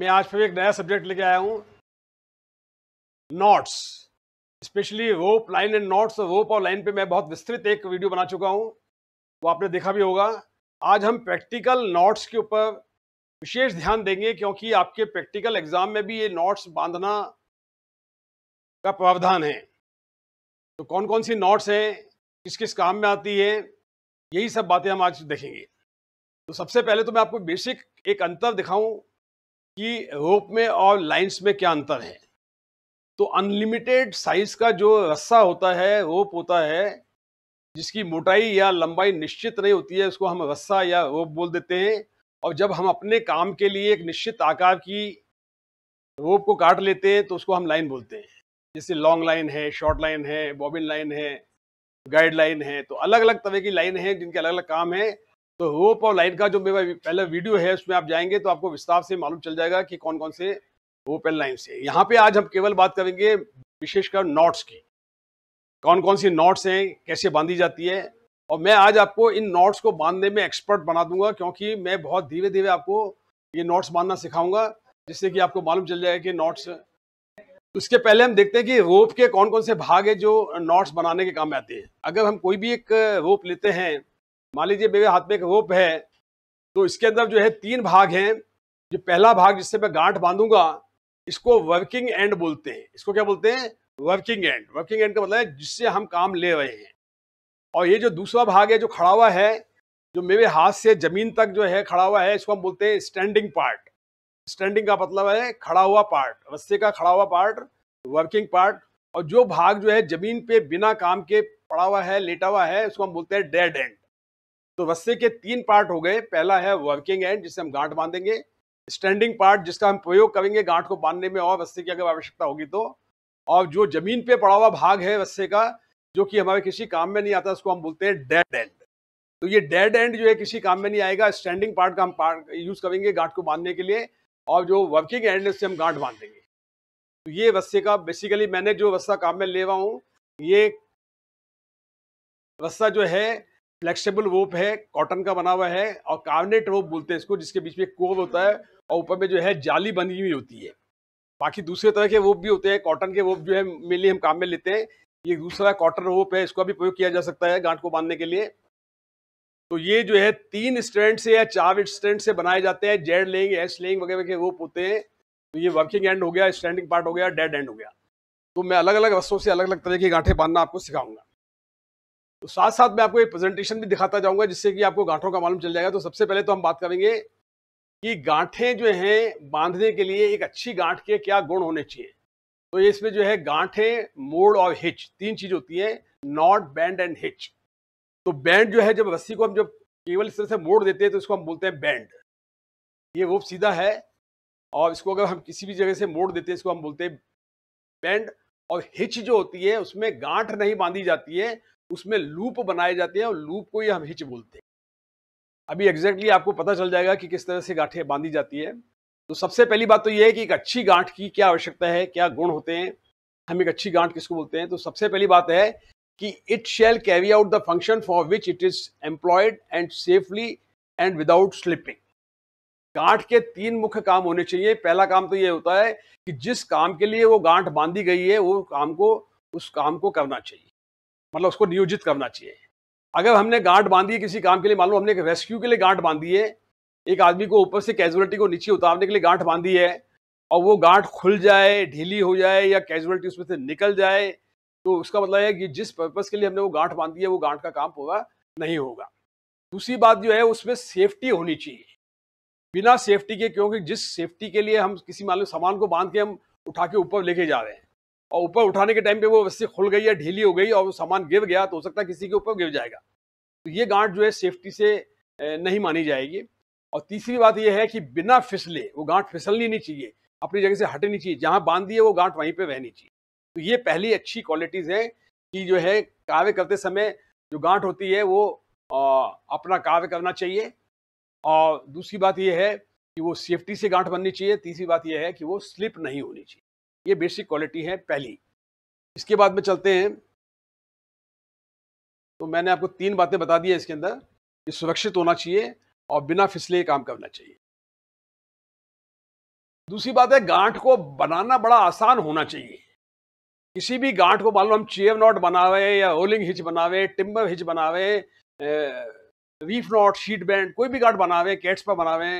मैं आज फिर एक नया सब्जेक्ट लेके आया हूँ knots specially rope line and knots rope और लाइन पे मैं बहुत विस्तृत एक वीडियो बना चुका हूँ वो आपने देखा भी होगा आज हम प्रैक्टिकल नॉट्स के ऊपर विशेष ध्यान देंगे क्योंकि आपके प्रैक्टिकल एग्जाम में भी ये नॉट्स बांधना का प्रावधान है तो कौन कौन सी नॉट्स हैं किस किस काम में आती है यही सब बातें हम आज देखेंगे तो सबसे पहले तो मैं आपको बेसिक एक अंतर दिखाऊं कि रोप में और लाइंस में क्या अंतर है तो अनलिमिटेड साइज का जो रस्सा होता है रोप होता है जिसकी मोटाई या लंबाई निश्चित नहीं होती है उसको हम रस्सा या रोप बोल देते हैं और जब हम अपने काम के लिए एक निश्चित आकार की रोप को काट लेते हैं तो उसको हम लाइन बोलते हैं जैसे लॉन्ग लाइन है शॉर्ट लाइन है बॉबिन लाइन है गाइड लाइन है तो अलग अलग तरह की लाइन है जिनके अलग अलग काम है तो रोप और लाइन का जो मेरा पहला वीडियो है उसमें आप जाएंगे तो आपको विस्तार से मालूम चल जाएगा कि कौन कौन से रोप एंड लाइन से यहाँ पे आज हम केवल बात करेंगे विशेषकर नॉट्स की कौन कौन सी नॉट्स हैं कैसे बांधी जाती है और मैं आज आपको इन नॉट्स को बांधने में एक्सपर्ट बना दूंगा क्योंकि मैं बहुत धीरे धीरे आपको ये नॉट्स बांधना सिखाऊंगा जिससे कि आपको मालूम चल जाएगा कि नॉट्स उसके पहले हम देखते हैं कि रोप के कौन कौन से भाग है जो नॉट्स बनाने के काम में आते हैं अगर हम कोई भी एक रोप लेते हैं मान लीजिए मेरे हाथ में एक रोप है तो इसके अंदर जो है तीन भाग हैं जो पहला भाग जिससे मैं गांठ बांधूंगा इसको वर्किंग एंड बोलते हैं इसको क्या बोलते हैं वर्किंग एंड वर्किंग एंड का मतलब है जिससे हम काम ले रहे हैं और ये जो दूसरा भाग है जो खड़ा हुआ है जो मेरे हाथ से जमीन तक जो है खड़ा हुआ है इसको हम बोलते हैं स्टैंडिंग पार्ट स्टैंडिंग का मतलब है खड़ा हुआ पार्ट रस्से का खड़ा हुआ पार्ट वर्किंग पार्ट और जो भाग जो है जमीन पे बिना काम के पड़ा हुआ है लेटा हुआ है उसको हम बोलते हैं डेड एंड तो रस्से के तीन पार्ट हो गए पहला है वर्किंग एंड जिसे हम गांठ बांधेंगे स्टैंडिंग पार्ट जिसका हम प्रयोग करेंगे गांठ को बांधने में और रस्से की अगर आवश्यकता होगी तो और जो जमीन पे पड़ा हुआ भाग है रस्से का जो कि हमारे किसी काम में नहीं आता उसको हम बोलते हैं डेड एंड तो ये डेड एंड जो है किसी काम में नहीं आएगा स्टैंडिंग पार्ट का हम पार्ट यूज करेंगे गांठ को बांधने के लिए और जो वर्किंग एंड है उससे हम गांठ बांध देंगे तो ये रस्से का बेसिकली मैंने जो रस्सा काम में ले रहा हूँ ये रस्सा जो है फ्लेक्सिबल वोप है कॉटन का बना हुआ है और कार्बनेट वोप बोलते हैं इसको जिसके बीच में कोव होता है और ऊपर में जो है जाली बनी हुई होती है बाकी दूसरे तरह के वोप भी होते हैं कॉटन के वोप जो है मेनली हम काम में लेते हैं ये दूसरा कॉटन वोप है इसका भी प्रयोग किया जा सकता है गांठ को बांधने के लिए तो ये जो है तीन स्टैंड से या चार स्टैंड से बनाए जाते हैं जेड लेंग एस लेंग वगैरह के वोप होते हैं तो ये वर्किंग एंड हो गया स्टैंडिंग पार्ट हो गया डेड एंड हो गया तो मैं अलग अलग रस्तों से अलग अलग तरह की गांठें बांधना आपको सिखाऊंगा तो साथ साथ मैं आपको एक प्रेजेंटेशन भी दिखाता जाऊंगा जिससे कि आपको गांठों का मालूम चल जाएगा तो सबसे पहले तो हम बात करेंगे कि गांठें जो हैं बांधने के लिए एक अच्छी गांठ के क्या गुण होने चाहिए तो इसमें जो है गांठें मोड़ और हिच तीन चीज होती है नॉट बैंड एंड हिच तो बैंड जो है जब रस्सी को हम जब केवल इस तरह से मोड़ देते हैं तो इसको हम बोलते हैं बैंड ये वो सीधा है और इसको अगर हम किसी भी जगह से मोड़ देते हैं इसको हम बोलते हैं बैंड और हिच जो होती है उसमें गांठ नहीं बांधी जाती है उसमें लूप बनाए जाते हैं और लूप को ही हम हिच बोलते हैं अभी एग्जैक्टली आपको पता चल जाएगा कि किस तरह से गांठें बांधी जाती है तो सबसे पहली बात तो यह है कि एक अच्छी गांठ की क्या आवश्यकता है क्या गुण होते हैं हम एक अच्छी गांठ किसको बोलते हैं तो सबसे पहली बात है कि it shall carry out the function for which it is employed and safely and without slipping गांठ के तीन मुख्य काम होने चाहिए पहला काम तो ये होता है कि जिस काम के लिए वो गांठ बांधी गई है वो काम को उस काम को करना चाहिए मतलब उसको नियोजित करना चाहिए अगर हमने गांठ बांधी है किसी काम के लिए मान लो हमने एक रेस्क्यू के लिए गांठ बांधी है एक आदमी को ऊपर से कैजुअलिटी को नीचे उतारने के लिए गांठ बांधी है और वो गांठ खुल जाए ढीली हो जाए या कैजुअलिटी उसमें से निकल जाए तो उसका मतलब है कि जिस पर्पज़ के लिए हमने वो गांठ बांधी है वो गांठ का काम पूरा नहीं होगा दूसरी बात जो है उसमें सेफ्टी होनी चाहिए बिना सेफ्टी के क्योंकि जिस सेफ्टी के लिए हम किसी मान लो सामान को बांध के हम उठा के ऊपर लेके जा रहे हैं और ऊपर उठाने के टाइम पे वो रस्सी खुल गई या ढीली हो गई और वो सामान गिर गया तो हो सकता है किसी के ऊपर गिर जाएगा तो ये गांठ जो है सेफ्टी से नहीं मानी जाएगी और तीसरी बात यह है कि बिना फिसले वो गांठ फिसलनी नहीं चाहिए अपनी जगह से हटनी चाहिए जहाँ बांध दी है वो गांठ वहीं पर रहनी चाहिए तो ये पहली अच्छी क्वालिटीज़ है कि जो है कार्य करते समय जो गांठ होती है वो अपना कार्य करना चाहिए और दूसरी बात यह है कि वो सेफ्टी से गांठ बननी चाहिए तीसरी बात यह है कि वो स्लिप नहीं होनी चाहिए ये बेसिक क्वालिटी है पहली इसके बाद में चलते हैं तो मैंने आपको तीन बातें बता दी है इसके अंदर ये सुरक्षित होना चाहिए और बिना फिसले काम करना चाहिए दूसरी बात है गांठ को बनाना बड़ा आसान होना चाहिए किसी भी गांठ को मान लो हम चेयर नॉट बनावे या रोलिंग हिच बनावे टिम्बर हिच बनावे रीफ नॉट शीट बैंड कोई भी गांठ बनावे कैट्स पर बनावे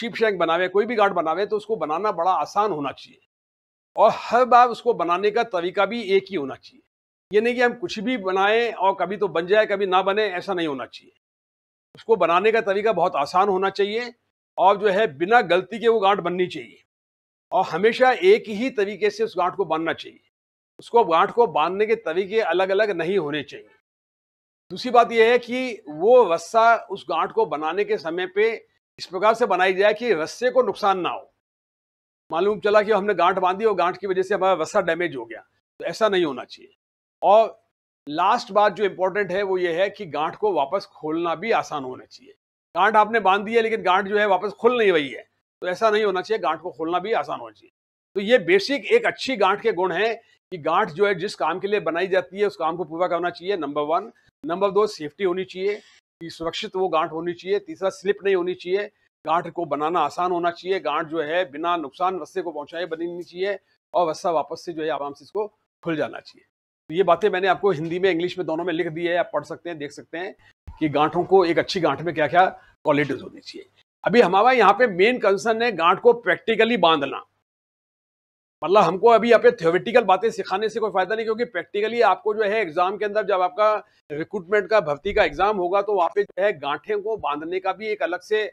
शीप शैंक बनावे कोई भी गांठ बनावे तो उसको बनाना बड़ा आसान होना चाहिए और हर बार उसको बनाने का तरीका भी एक ही होना चाहिए ये नहीं कि हम कुछ भी बनाएं और कभी तो बन जाए कभी ना बने ऐसा नहीं होना चाहिए उसको बनाने का तरीका बहुत आसान होना चाहिए और जो है बिना गलती के वो गांठ बननी चाहिए और हमेशा एक ही तरीके से उस गांठ को बांधना चाहिए उसको गांठ को बांधने के तरीके अलग अलग नहीं होने चाहिए दूसरी बात यह है कि वो रस्सा उस गांठ को बनाने के समय पे इस प्रकार से बनाई जाए कि रस्से को नुकसान ना हो मालूम चला कि हमने गांठ बांधी और गांठ की वजह से हमारा वसा डैमेज हो गया तो ऐसा नहीं होना चाहिए और लास्ट बात जो इम्पोर्टेंट है वो ये है कि गांठ को वापस खोलना भी आसान होना चाहिए गांठ आपने बांध दी है लेकिन गांठ जो है वापस खुल नहीं रही है तो ऐसा नहीं होना चाहिए गांठ को खोलना भी आसान होना चाहिए तो ये बेसिक एक अच्छी गांठ के गुण है कि गांठ जो है जिस काम के लिए बनाई जाती है उस काम को पूरा करना चाहिए नंबर वन नंबर दो सेफ्टी होनी चाहिए सुरक्षित वो गांठ होनी चाहिए तीसरा स्लिप नहीं होनी चाहिए गांठ को बनाना आसान होना चाहिए गांठ जो है बिना नुकसान वस्से को पहुंचाए बननी चाहिए और वस्सा वापस से जो है आराम से इसको खुल जाना चाहिए तो ये बातें मैंने आपको हिंदी में इंग्लिश में दोनों में लिख दी है आप पढ़ सकते हैं देख सकते हैं कि गांठों को एक अच्छी गांठ में क्या क्या क्वालिटीज होनी चाहिए अभी हमारा यहाँ पे मेन कंसर्न है गांठ को प्रैक्टिकली बांधना मतलब हमको अभी यहाँ पे थियोरिटिकल बातें सिखाने से कोई फायदा नहीं क्योंकि प्रैक्टिकली आपको जो है एग्जाम के अंदर जब आपका रिक्रूटमेंट का भर्ती का एग्जाम होगा तो वहाँ पे जो है गांठे को बांधने का भी एक अलग से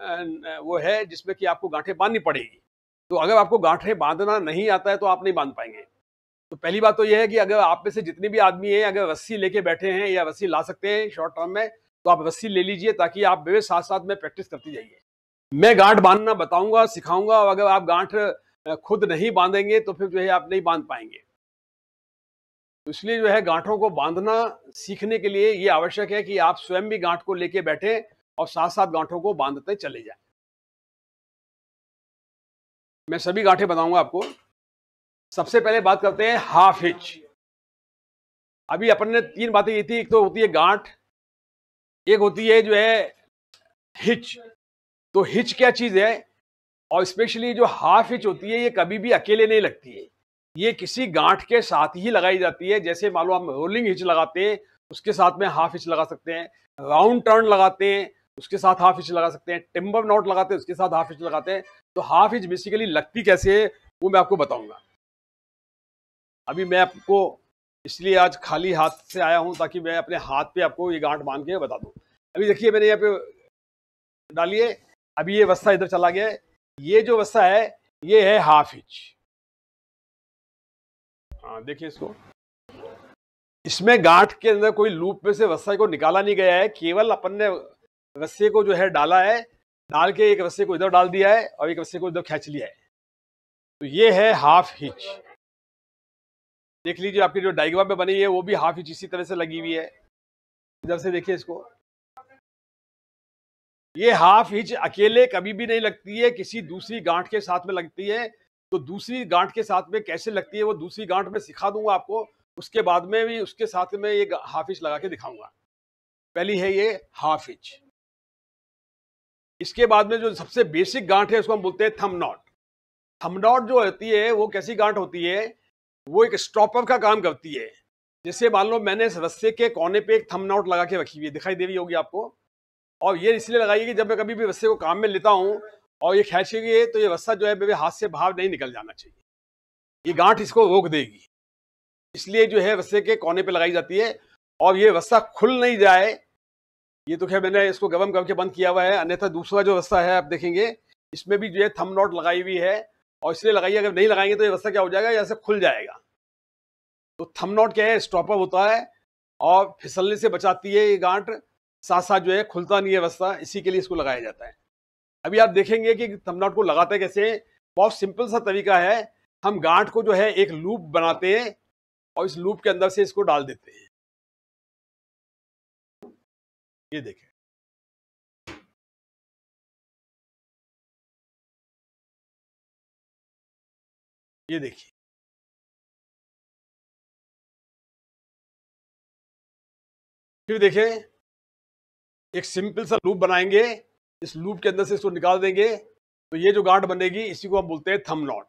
वो है जिसमें कि आपको गांठें बांधनी पड़ेगी तो अगर आपको गांठें बांधना नहीं आता है तो आप नहीं बांध पाएंगे तो पहली बात तो यह है कि अगर आप में से जितने भी आदमी हैं अगर रस्सी लेके बैठे हैं या रस्सी ला सकते हैं शॉर्ट टर्म में तो आप रस्सी ले लीजिए ताकि आप वे साथ साथ में प्रैक्टिस करती जाइए मैं गांठ बांधना बताऊंगा सिखाऊंगा और अगर आप गांठ खुद नहीं बांधेंगे तो फिर जो है आप नहीं बांध पाएंगे तो इसलिए जो है गांठों को बांधना सीखने के लिए ये आवश्यक है कि आप स्वयं भी गांठ को लेके बैठे और साथ साथ गांठों को बांधते चले जाए मैं सभी गांठे बताऊंगा आपको सबसे पहले बात करते हैं हाफ हिच अभी अपन ने तीन बातें की थी एक तो होती है गांठ एक होती है जो है हिच तो हिच क्या चीज़ है और स्पेशली जो हाफ इंच होती है ये कभी भी अकेले नहीं लगती है ये किसी गांठ के साथ ही लगाई जाती है जैसे मान लो हम रोलिंग हिच लगाते हैं उसके साथ में हाफ इंच लगा सकते हैं राउंड टर्न लगाते हैं उसके साथ हाफ इंच लगा सकते हैं टिम्बर नॉट लगाते हैं उसके साथ हाफ इंच लगाते हैं तो हाफ इंच बेसिकली लगती कैसे है वो मैं आपको बताऊंगा अभी मैं आपको इसलिए आज खाली हाथ से आया हूं ताकि मैं अपने हाथ पे आपको ये गांठ बांध के बता दूं अभी देखिए मैंने यहाँ पे डालिए अभी ये वस्ता इधर चला गया ये जो वस्ता है ये है हाफ इंच हाँ देखिए इसको इसमें गांठ के अंदर कोई लूप में से वस्ता को निकाला नहीं गया है केवल अपन ने रस्से को जो है डाला है डाल के एक रस्से को इधर डाल दिया है और एक रस्से को इधर खींच लिया है तो ये है हाफ हिच देख लीजिए आपकी जो डाइग्राम में बनी है वो भी हाफ हिच इसी तरह से लगी हुई है इधर से देखिए इसको ये हाफ हिच अकेले कभी भी नहीं लगती है किसी दूसरी गांठ के साथ में लगती है तो दूसरी गांठ के साथ में कैसे लगती है वो दूसरी गांठ में सिखा दूंगा आपको उसके बाद में भी उसके साथ में ये हाफ हिच लगा के दिखाऊंगा पहली है ये हाफ हिच इसके बाद में जो सबसे बेसिक गांठ है उसको हम बोलते हैं थम नॉट थम नॉट जो होती है वो कैसी गांठ होती है वो एक स्टॉपअप का काम करती है जैसे मान लो मैंने रस्से के कोने पे एक थम नॉट लगा के रखी हुई है दिखाई दे रही होगी आपको और ये इसलिए लगाई है कि जब मैं कभी भी रस्से को काम में लेता हूँ और ये खेचेगी तो ये रस्सा जो है मेरे हाथ से बाहर नहीं निकल जाना चाहिए ये गांठ इसको रोक देगी इसलिए जो है रस्से के कोने पर लगाई जाती है और ये रस्सा खुल नहीं जाए ये तो खैर मैंने इसको गवम करके बंद किया हुआ है अन्यथा दूसरा जो व्यवस्था है आप देखेंगे इसमें भी जो है थम नॉट लगाई हुई है और इसलिए लगाइए अगर नहीं लगाएंगे तो ये व्यवस्था क्या हो जाएगा यहाँ से खुल जाएगा तो थम नॉट क्या है स्टॉपअप होता है और फिसलने से बचाती है ये गांठ साथ साथ जो है खुलता नहीं है व्यवस्था इसी के लिए इसको लगाया जाता है अभी आप देखेंगे कि थम नॉट को लगाते कैसे बहुत सिंपल सा तरीका है हम गांठ को जो है एक लूप बनाते हैं और इस लूप के अंदर से इसको डाल देते हैं ये देखें ये देखिए फिर देखें एक सिंपल सा लूप बनाएंगे इस लूप के अंदर से इसको निकाल देंगे तो ये जो गांठ बनेगी इसी को हम बोलते हैं थम नॉट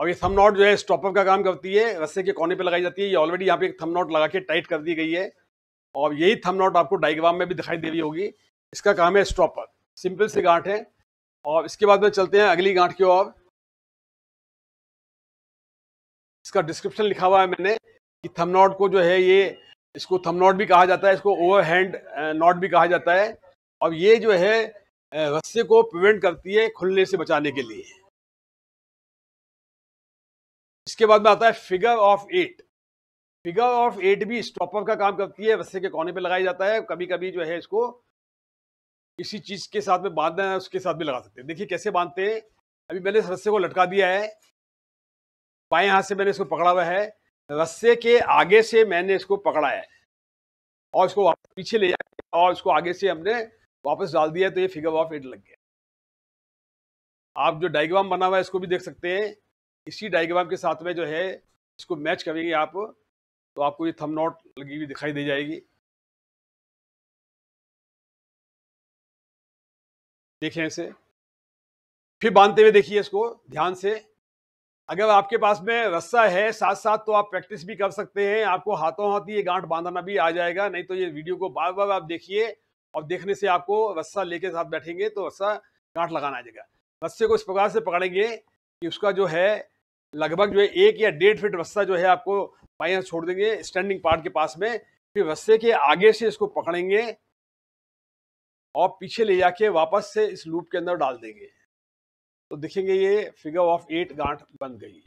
और ये थम नॉट जो है स्टॉपअप का काम करती है रस्से के कोने पे लगाई जाती है ये ऑलरेडी यहाँ पे एक थम नॉट लगा के टाइट कर दी गई है और यही थम नॉट आपको डाइग्राम में भी दिखाई दे रही होगी इसका काम है स्टॉपर सिंपल सी गांठ है और इसके बाद में चलते हैं अगली गांठ की ओर इसका डिस्क्रिप्शन लिखा हुआ है मैंने कि थम नॉट को जो है ये इसको थम नॉट भी कहा जाता है इसको ओवर हैंड नॉट भी कहा जाता है और ये जो है रस्से को प्रिवेंट करती है खुलने से बचाने के लिए इसके बाद में आता है figure of eight figure of eight भी स्टॉपर का काम करती है रस्से के कोने पे लगाया जाता है कभी कभी जो है इसको इसी चीज के साथ में बांधना है उसके साथ भी लगा सकते हैं देखिए कैसे बांधते हैं अभी मैंने इस रस्से को लटका दिया है पाए हाथ से मैंने इसको पकड़ा हुआ है रस्से के आगे से मैंने इसको पकड़ा है और इसको पीछे ले जाए और इसको आगे से हमने वापस डाल दिया तो ये फिगर ऑफ एट लग गया आप जो डायग्राम बना हुआ है इसको भी देख सकते हैं इसी डायग्राम के साथ में जो है इसको मैच करेंगे आप तो आपको ये थम नॉट लगी हुई दिखाई दे जाएगी देखें इसे फिर बांधते हुए देखिए इसको ध्यान से अगर आपके पास में रस्सा है साथ साथ तो आप प्रैक्टिस भी कर सकते हैं आपको हाथों हाथ ये गांठ बांधना भी आ जाएगा नहीं तो ये वीडियो को बार बार आप देखिए और देखने से आपको रस्सा लेके साथ बैठेंगे तो रस्सा गांठ लगाना आ जाएगा रस्से को इस प्रकार से पकड़ेंगे कि उसका जो है लगभग जो है एक या डेढ़ फिट रस्सा जो है आपको भाई यहाँ छोड़ देंगे स्टैंडिंग पार्ट के पास में फिर रस्से के आगे से इसको पकड़ेंगे और पीछे ले जाके वापस से इस लूप के अंदर डाल देंगे तो दिखेंगे ये फिगर ऑफ एट गांठ बन गई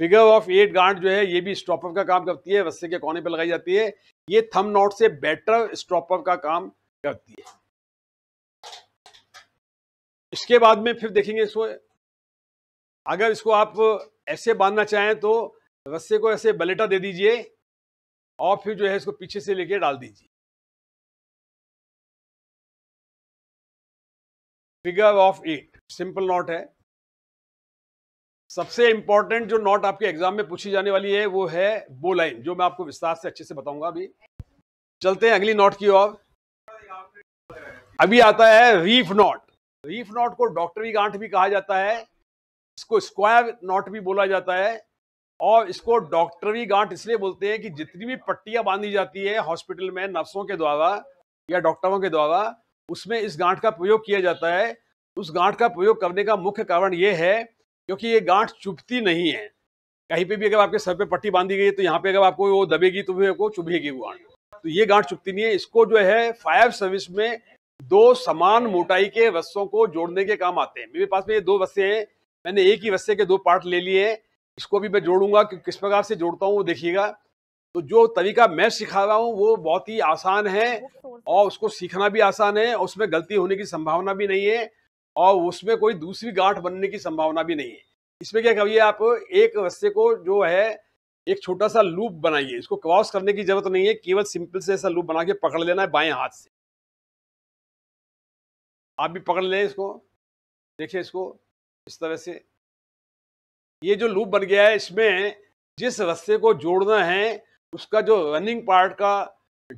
फिगर ऑफ एट गांठ जो है ये भी स्टॉपर का काम करती है रस्से के कोने पे लगाई जाती है ये थम नॉट से बेटर स्टॉपर का काम करती है इसके बाद में फिर देखेंगे इसको अगर इसको आप ऐसे बांधना चाहें तो रस्से को ऐसे बलेटा दे दीजिए और फिर जो है इसको पीछे से लेके डाल दीजिए figure of eight simple knot है सबसे इंपॉर्टेंट जो नॉट आपके एग्जाम में पूछी जाने वाली है वो है बो लाइन जो मैं आपको विस्तार से अच्छे से बताऊंगा अभी चलते हैं अगली नॉट की ओर अभी आता है रीफ नॉट रीफ नॉट को डॉक्टरी गांठ भी कहा जाता है इसको स्क्वायर नॉट भी बोला जाता है और इसको डॉक्टरी गांठ इसलिए बोलते हैं कि जितनी भी पट्टियां बांधी जाती है हॉस्पिटल में नर्सों के द्वारा या डॉक्टरों के द्वारा उसमें इस गांठ का प्रयोग किया जाता है उस गांठ का प्रयोग करने का मुख्य कारण ये है क्योंकि ये गांठ चुभती नहीं है कहीं पे भी अगर आपके सर पे पट्टी बांधी गई है तो यहाँ पे अगर आपको वो दबेगी तो भी चुभेगी वो गांठ तो ये गांठ चुभती नहीं है इसको जो है फायर सर्विस में दो समान मोटाई के रस्सों को जोड़ने के काम आते हैं मेरे पास में ये दो रस्से हैं मैंने एक ही वस्से के दो पार्ट ले लिए इसको भी मैं जोड़ूंगा कि किस प्रकार से जोड़ता हूँ वो देखिएगा तो जो तरीका मैं सिखा रहा हूँ वो बहुत ही आसान है और उसको सीखना भी आसान है उसमें गलती होने की संभावना भी नहीं है और उसमें कोई दूसरी गांठ बनने की संभावना भी नहीं है इसमें क्या करिए आप एक रस्से को जो है एक छोटा सा लूप बनाइए इसको क्रॉस करने की जरूरत नहीं है केवल सिंपल से ऐसा लूप बना के पकड़ लेना है बाएं हाथ से आप भी पकड़ लें इसको देखिए इसको इस तरह से ये जो लूप बन गया है इसमें जिस रस्से को जोड़ना है उसका जो रनिंग पार्ट का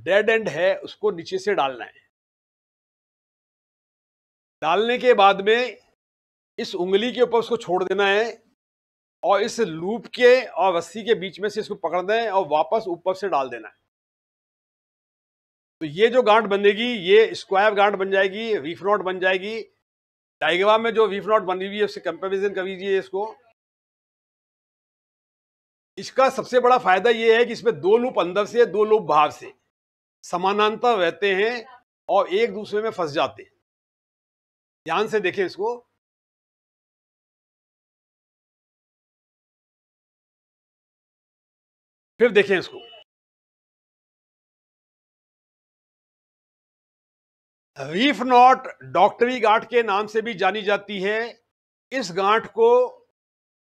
डेड एंड है उसको नीचे से डालना है डालने के बाद में इस उंगली के ऊपर उसको छोड़ देना है और इस लूप के और रस्सी के बीच में से इसको पकड़ना है और वापस ऊपर से डाल देना है तो ये जो गांठ बनेगी ये स्क्वायर गांठ बन जाएगी रीफ नॉट बन जाएगी टाइगवा में जो वीफ नॉट बनी हुई है उससे कंपेरिजन कर लीजिए इसको इसका सबसे बड़ा फायदा यह है कि इसमें दो लूप अंदर से दो लूप बाहर से समानांतर रहते हैं और एक दूसरे में फंस जाते हैं ध्यान से देखें इसको फिर देखें इसको रीफ नॉट डॉक्टरी गांठ के नाम से भी जानी जाती है इस गांठ को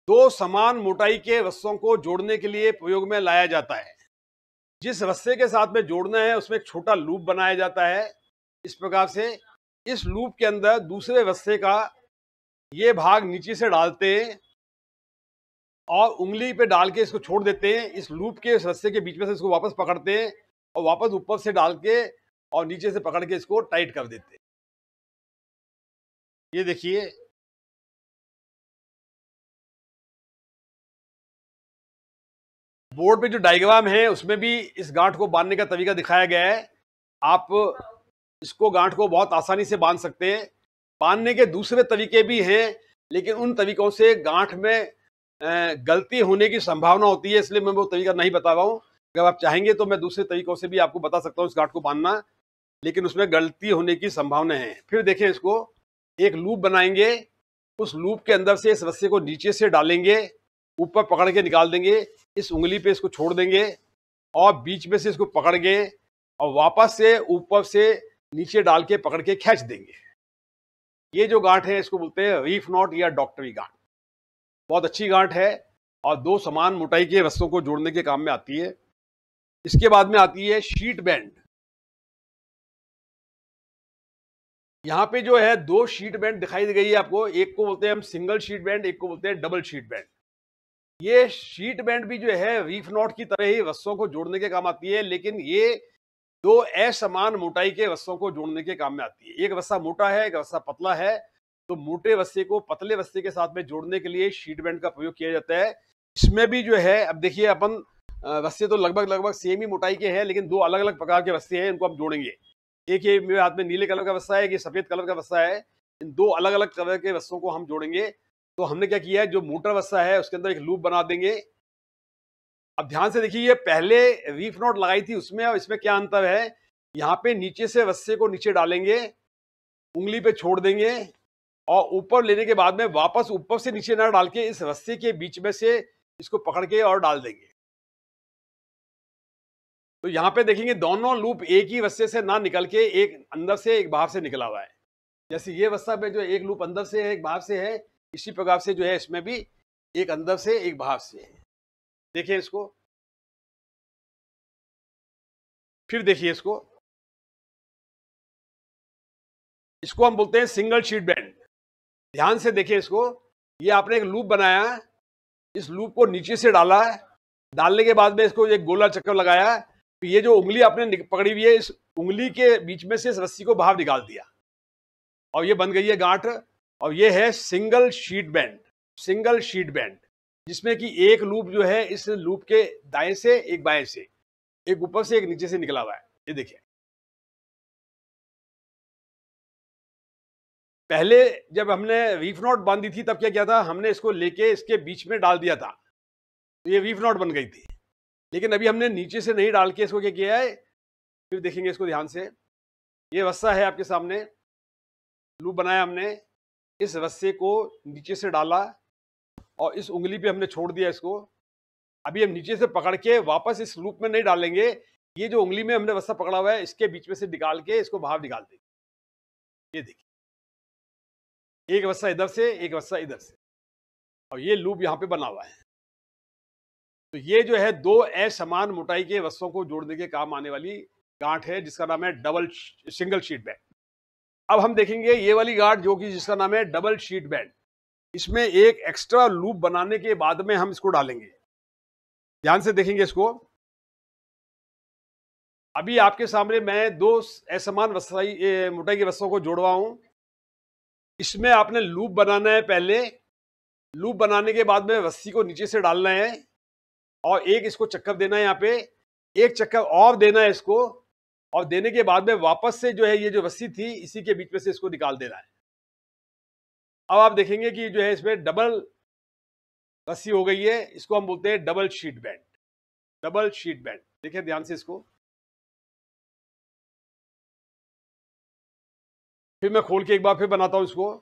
दो समान मोटाई के रस्सों को जोड़ने के लिए प्रयोग में लाया जाता है जिस रस्से के साथ में जोड़ना है उसमें एक छोटा लूप बनाया जाता है इस प्रकार से इस लूप के अंदर दूसरे रस्से का ये भाग नीचे से डालते हैं और उंगली पे डाल के इसको छोड़ देते हैं इस लूप के इस रस्से के बीच में से इसको वापस पकड़ते हैं और वापस ऊपर से डाल के और नीचे से पकड़ के इसको टाइट कर देते ये देखिए बोर्ड पे जो डायग्राम है उसमें भी इस गांठ को बांधने का तरीका दिखाया गया है आप इसको गांठ को बहुत आसानी से बांध सकते हैं बांधने के दूसरे तरीके भी हैं लेकिन उन तरीकों से गांठ में गलती होने की संभावना होती है इसलिए मैं वो तरीका नहीं बता रहा हूँ अगर आप चाहेंगे तो मैं दूसरे तरीकों से भी आपको बता सकता हूँ इस गांठ को बांधना लेकिन उसमें गलती होने की संभावना है फिर देखें इसको एक लूप बनाएंगे उस लूप के अंदर से इस रस्से को नीचे से डालेंगे ऊपर पकड़ के निकाल देंगे इस उंगली पे इसको छोड़ देंगे और बीच में से इसको पकड़ के और वापस से ऊपर से नीचे डाल के पकड़ के खींच देंगे ये जो गांठ है इसको बोलते हैं रीफ नॉट या डॉक्टरी गांठ बहुत अच्छी गांठ है और दो समान मोटाई के रस्सों को जोड़ने के काम में आती है इसके बाद में आती है शीट बैंड यहाँ पे जो है दो शीट बैंड दिखाई दी गई है आपको एक को बोलते हैं हम सिंगल शीट बैंड एक को बोलते हैं डबल शीट बैंड ये शीट बैंड भी जो है रीफ नॉट की तरह ही रस्सों को जोड़ने के काम आती है लेकिन ये दो असमान मोटाई के रस्सों को जोड़ने के काम में आती है एक रस्सा मोटा है एक रस्सा पतला है तो मोटे रस्से को पतले रस्से के साथ में जोड़ने के लिए शीट बैंड का प्रयोग किया जाता है इसमें भी जो है अब देखिए अपन रस्से तो लगभग लगभग सेम ही मोटाई के हैं लेकिन दो अलग अलग प्रकार के रस्से हैं इनको हम जोड़ेंगे एक ये मेरे हाथ में नीले कलर का बस्ता है एक ये सफ़ेद कलर का बस्ता है इन दो अलग अलग कलर के बस्तों को हम जोड़ेंगे तो हमने क्या किया है जो मोटर बस्ता है उसके अंदर एक लूप बना देंगे अब ध्यान से देखिए ये पहले रीफ नोट लगाई थी उसमें और इसमें क्या अंतर है यहाँ पे नीचे से बस्से को नीचे डालेंगे उंगली पे छोड़ देंगे और ऊपर लेने के बाद में वापस ऊपर से नीचे ना डाल के इस रस्से के बीच में से इसको पकड़ के और डाल देंगे तो यहाँ पे देखेंगे दोनों लूप एक ही वस्ते से ना निकल के एक अंदर से एक बाहर से निकला हुआ है जैसे ये वस्ता में जो एक लूप अंदर से है एक बाहर से है इसी प्रकार से जो है इसमें भी एक अंदर से एक बाहर से है देखिए इसको फिर देखिए इसको इसको हम बोलते हैं सिंगल शीट बैंड ध्यान से देखिए इसको ये आपने एक लूप बनाया इस लूप को नीचे से डाला डालने के बाद में इसको एक गोला चक्कर लगाया ये जो उंगली आपने पकड़ी हुई है इस उंगली के बीच में से इस रस्सी को बाहर निकाल दिया और ये बन गई है गांठ और ये है single sheet bend single sheet bend जिसमें कि एक लूप जो है इस लूप के दाएं से एक बाएं से एक ऊपर से एक नीचे से निकला हुआ है ये देखिए पहले जब हमने रीफ नॉट बांधी थी तब क्या किया था हमने इसको लेके इसके बीच में डाल दिया था तो ये रीफ नॉट बन गई थी लेकिन अभी हमने नीचे से नहीं डाल के इसको क्या किया है फिर देखेंगे इसको ध्यान से ये वस्सा है आपके सामने लूप बनाया हमने इस रस्से को नीचे से डाला और इस उंगली पे हमने छोड़ दिया इसको अभी हम नीचे से पकड़ के वापस इस लूप में नहीं डालेंगे ये जो उंगली में हमने वस्सा पकड़ा हुआ है इसके बीच में से निकाल के इसको बाहर निकाल देंगे ये देखिए एक वस्सा इधर से एक वस्सा इधर से और ये लूप यहाँ पे बना हुआ है तो ये जो है दो असमान मोटाई के वस्तुओं को जोड़ने के काम आने वाली गांठ है जिसका नाम है डबल सिंगल शीट बैंड अब हम देखेंगे ये वाली गांठ जो कि जिसका नाम है डबल शीट बैंड इसमें एक एक्स्ट्रा लूप बनाने के बाद में हम इसको डालेंगे ध्यान से देखेंगे इसको अभी आपके सामने मैं दो असमान वस्ताई मोटाई की वस्तुओं को जोड़वा हूं इसमें आपने लूप बनाना है पहले लूप बनाने के बाद में वस्ती को नीचे से डालना है और एक इसको चक्कर देना है यहाँ पे एक चक्कर और देना है इसको और देने के बाद में वापस से जो है ये जो रस्सी थी इसी के बीच में से इसको निकाल देना है अब आप देखेंगे कि जो है इसमें डबल रस्सी हो गई है इसको हम बोलते हैं double sheet bend double sheet bend देखिए ध्यान से इसको फिर मैं खोल के एक बार फिर बनाता हूँ इसको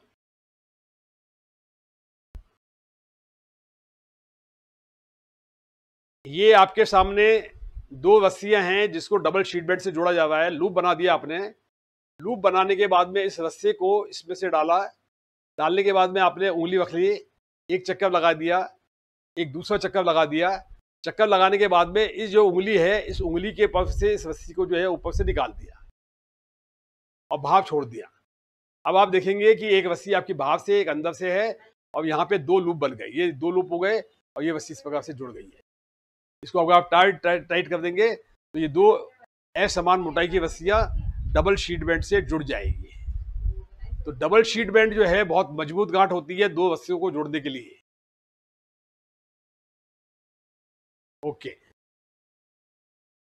ये आपके सामने दो रस्सियां हैं जिसको डबल शीट बेड से जोड़ा जा रहा है लूप बना दिया आपने लूप बनाने के बाद में इस रस्से को इसमें से डाला डालने के बाद में आपने उंगली रख ली एक चक्कर लगा दिया एक दूसरा चक्कर लगा दिया चक्कर लगाने के बाद में इस जो उंगली है इस उंगली के पफ से इस रस्सी को जो है ऊपर से निकाल दिया और भाप छोड़ दिया अब आप देखेंगे कि एक रस्सी आपकी भाप से एक अंदर से है और यहाँ पे दो लूप बन गए ये दो लूप हो गए और ये रस्सी इस प्रकार से जुड़ गई है इसको अगर आप टाइट टाइट कर देंगे तो ये दो असमान मोटाई की रस्सियाँ डबल शीट बैंड से जुड़ जाएगी तो डबल शीट बैंड जो है बहुत मजबूत गांठ होती है दो रस्सियों को जोड़ने के लिए ओके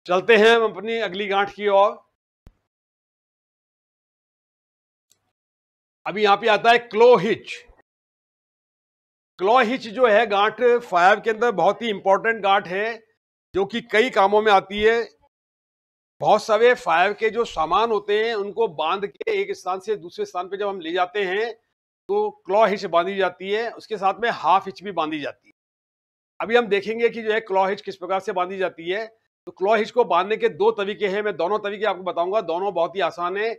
चलते हैं हम अपनी अगली गांठ की ओर अभी यहां पे आता है क्लो हिच क्लो हिच जो है गांठ फायर के अंदर बहुत ही इंपॉर्टेंट गांठ है जो कि कई कामों में आती है बहुत सारे फायर के जो सामान होते हैं उनको बांध के एक स्थान से दूसरे स्थान पे जब हम ले जाते हैं तो क्लॉ हिच बांधी जाती है उसके साथ में हाफ हिच भी बांधी जाती है अभी हम देखेंगे कि जो है क्लॉ हिच किस प्रकार से बांधी जाती है तो क्लॉ हिच को बांधने के दो तरीके हैं मैं दोनों तरीके आपको बताऊंगा दोनों बहुत ही आसान है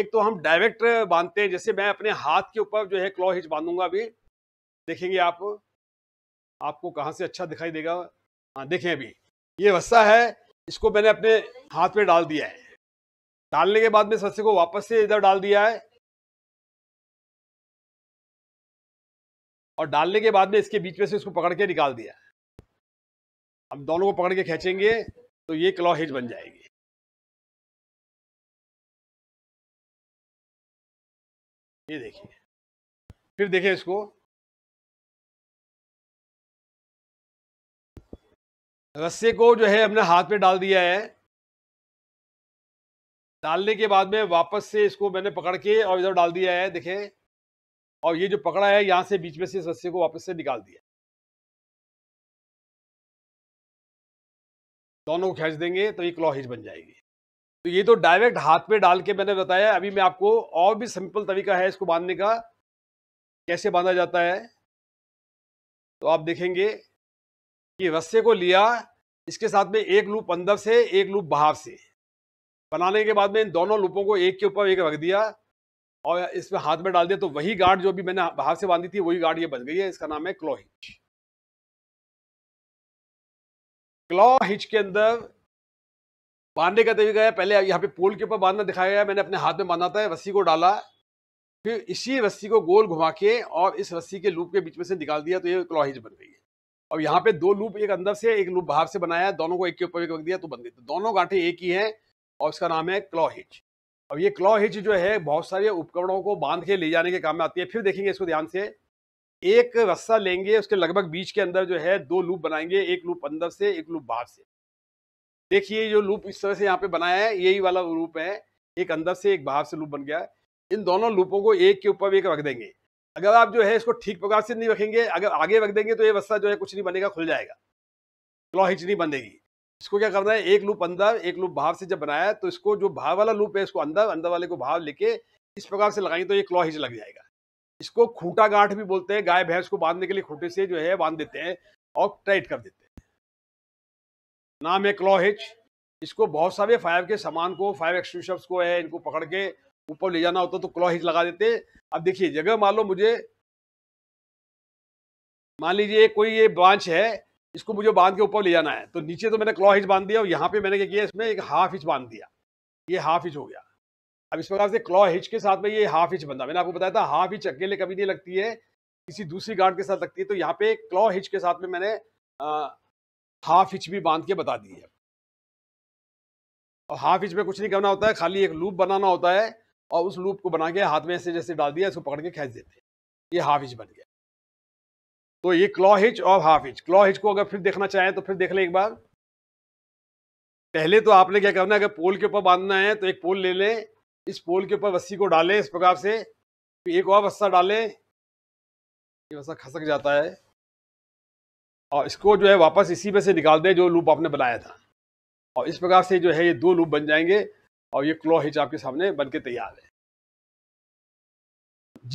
एक तो हम डायरेक्ट बांधते हैं जैसे मैं अपने हाथ के ऊपर जो है क्लॉ हिच बांधूंगा अभी देखेंगे आप आपको कहाँ से अच्छा दिखाई देगा हाँ देखें अभी ये वस्सा है इसको मैंने अपने हाथ में डाल दिया है डालने के बाद में इस वस्से को वापस से इधर डाल दिया है और डालने के बाद में इसके बीच में से इसको पकड़ के निकाल दिया हम दोनों को पकड़ के खींचेंगे तो ये क्लॉ हेज बन जाएगी ये देखिए फिर देखें इसको रस्से को जो है हमने हाथ में डाल दिया है डालने के बाद में वापस से इसको मैंने पकड़ के और इधर डाल दिया है देखे और ये जो पकड़ा है यहाँ से बीच में से इस रस्से को वापस से निकाल दिया दोनों को खींच देंगे तो ये क्लॉ बन जाएगी तो ये तो डायरेक्ट हाथ पे डाल के मैंने बताया अभी मैं आपको और भी सिंपल तरीका है इसको बांधने का कैसे बांधा जाता है तो आप देखेंगे कि रस्से को लिया इसके साथ में एक लूप अंदर से एक लूप बाहर से बनाने के बाद में इन दोनों लूपों को एक के ऊपर एक रख दिया और इसमें हाथ में डाल दिया तो वही गार्ड जो भी मैंने बाहर से बांधी थी वही गार्ड ये बन गई है इसका नाम है क्लो हिच क्लो हिच के अंदर बांधने का तरीका है पहले यहाँ पे पोल के ऊपर बांधना दिखाया गया मैंने अपने हाथ में बांधा था रस्सी को डाला फिर इसी रस्सी को गोल घुमा के और इस रस्सी के लूप के बीच में से निकाल दिया तो ये क्लो हिच बन गई और यहाँ पे दो लूप एक अंदर से एक लूप बाहर से बनाया है दोनों को एक के ऊपर एक रख दिया तो बन गई तो दोनों गांठे एक ही है और उसका नाम है क्लॉ हिच अब ये क्लॉ हिच जो है बहुत सारे उपकरणों को बांध के ले जाने के काम में आती है फिर देखेंगे इसको ध्यान से एक रस्सा लेंगे उसके लगभग बीच के अंदर जो है दो लूप बनाएंगे एक लूप अंदर से एक लूप बाहर से देखिए जो लूप इस तरह से यहाँ पे बनाया है यही वाला लूप है एक अंदर से एक बाहर से लूप बन गया है इन दोनों लूपों को एक के ऊपर एक रख देंगे अगर आप जो है इसको ठीक प्रकार से नहीं रखेंगे अगर आगे रख देंगे तो ये वस्ता जो है कुछ नहीं बनेगा खुल जाएगा क्लॉ हिच नहीं बनेगी इसको क्या करना है एक लूप अंदर एक लूप भाव से जब बनाया तो इसको जो भाव वाला लूप है इसको अंदर अंदर वाले को भाव लेके इस प्रकार से लगाएंगे तो ये क्लॉ हिच लग जाएगा इसको खूंटा गांठ भी बोलते हैं गाय भैंस को बांधने के लिए खूंटे से जो है बांध देते हैं और टाइट कर देते हैं नाम है क्लॉ हिच इसको बहुत सारे फायर के सामान को फायर एक्सट्रूशब्स को है इनको पकड़ के ऊपर ले जाना होता तो क्लॉ हिच लगा देते हैं अब देखिए जगह मान लो मुझे मान लीजिए कोई ये ब्रांच है इसको मुझे बांध के ऊपर ले जाना है तो नीचे तो मैंने क्लॉ हिच बांध दिया और यहाँ पे मैंने क्या किया इसमें एक हाफ हिच बांध दिया ये हाफ हिच हो गया अब इस प्रकार से क्लॉ हिच के साथ में ये हाफ हिच बंधा मैंने आपको बताया था हाफ हिच अकेले कभी नहीं लगती है किसी दूसरी गार्ड के साथ लगती है तो यहाँ पे क्लॉ हिच के साथ में मैंने हाफ हिच भी बांध के बता दी है और हाफ हिच में कुछ नहीं करना होता है खाली एक लूप बनाना होता है और उस लूप को बना के हाथ में ऐसे जैसे डाल दिया इसको पकड़ के खींच देते हैं ये हाफ इंच बन गया तो ये क्लॉ हिच और हाफ इंच क्लॉ हिच को अगर फिर देखना चाहें तो फिर देख लें एक बार पहले तो आपने क्या करना है अगर पोल के ऊपर बांधना है तो एक पोल ले लें इस पोल के ऊपर रस्सी को डालें इस प्रकार से एक और रस्सा डालें ये वसा खसक जाता है और इसको जो है वापस इसी में से निकाल दें जो लूप आपने बनाया था और इस प्रकार से जो है ये दो लूप बन जाएंगे और ये क्लो हिच आपके सामने बन के तैयार है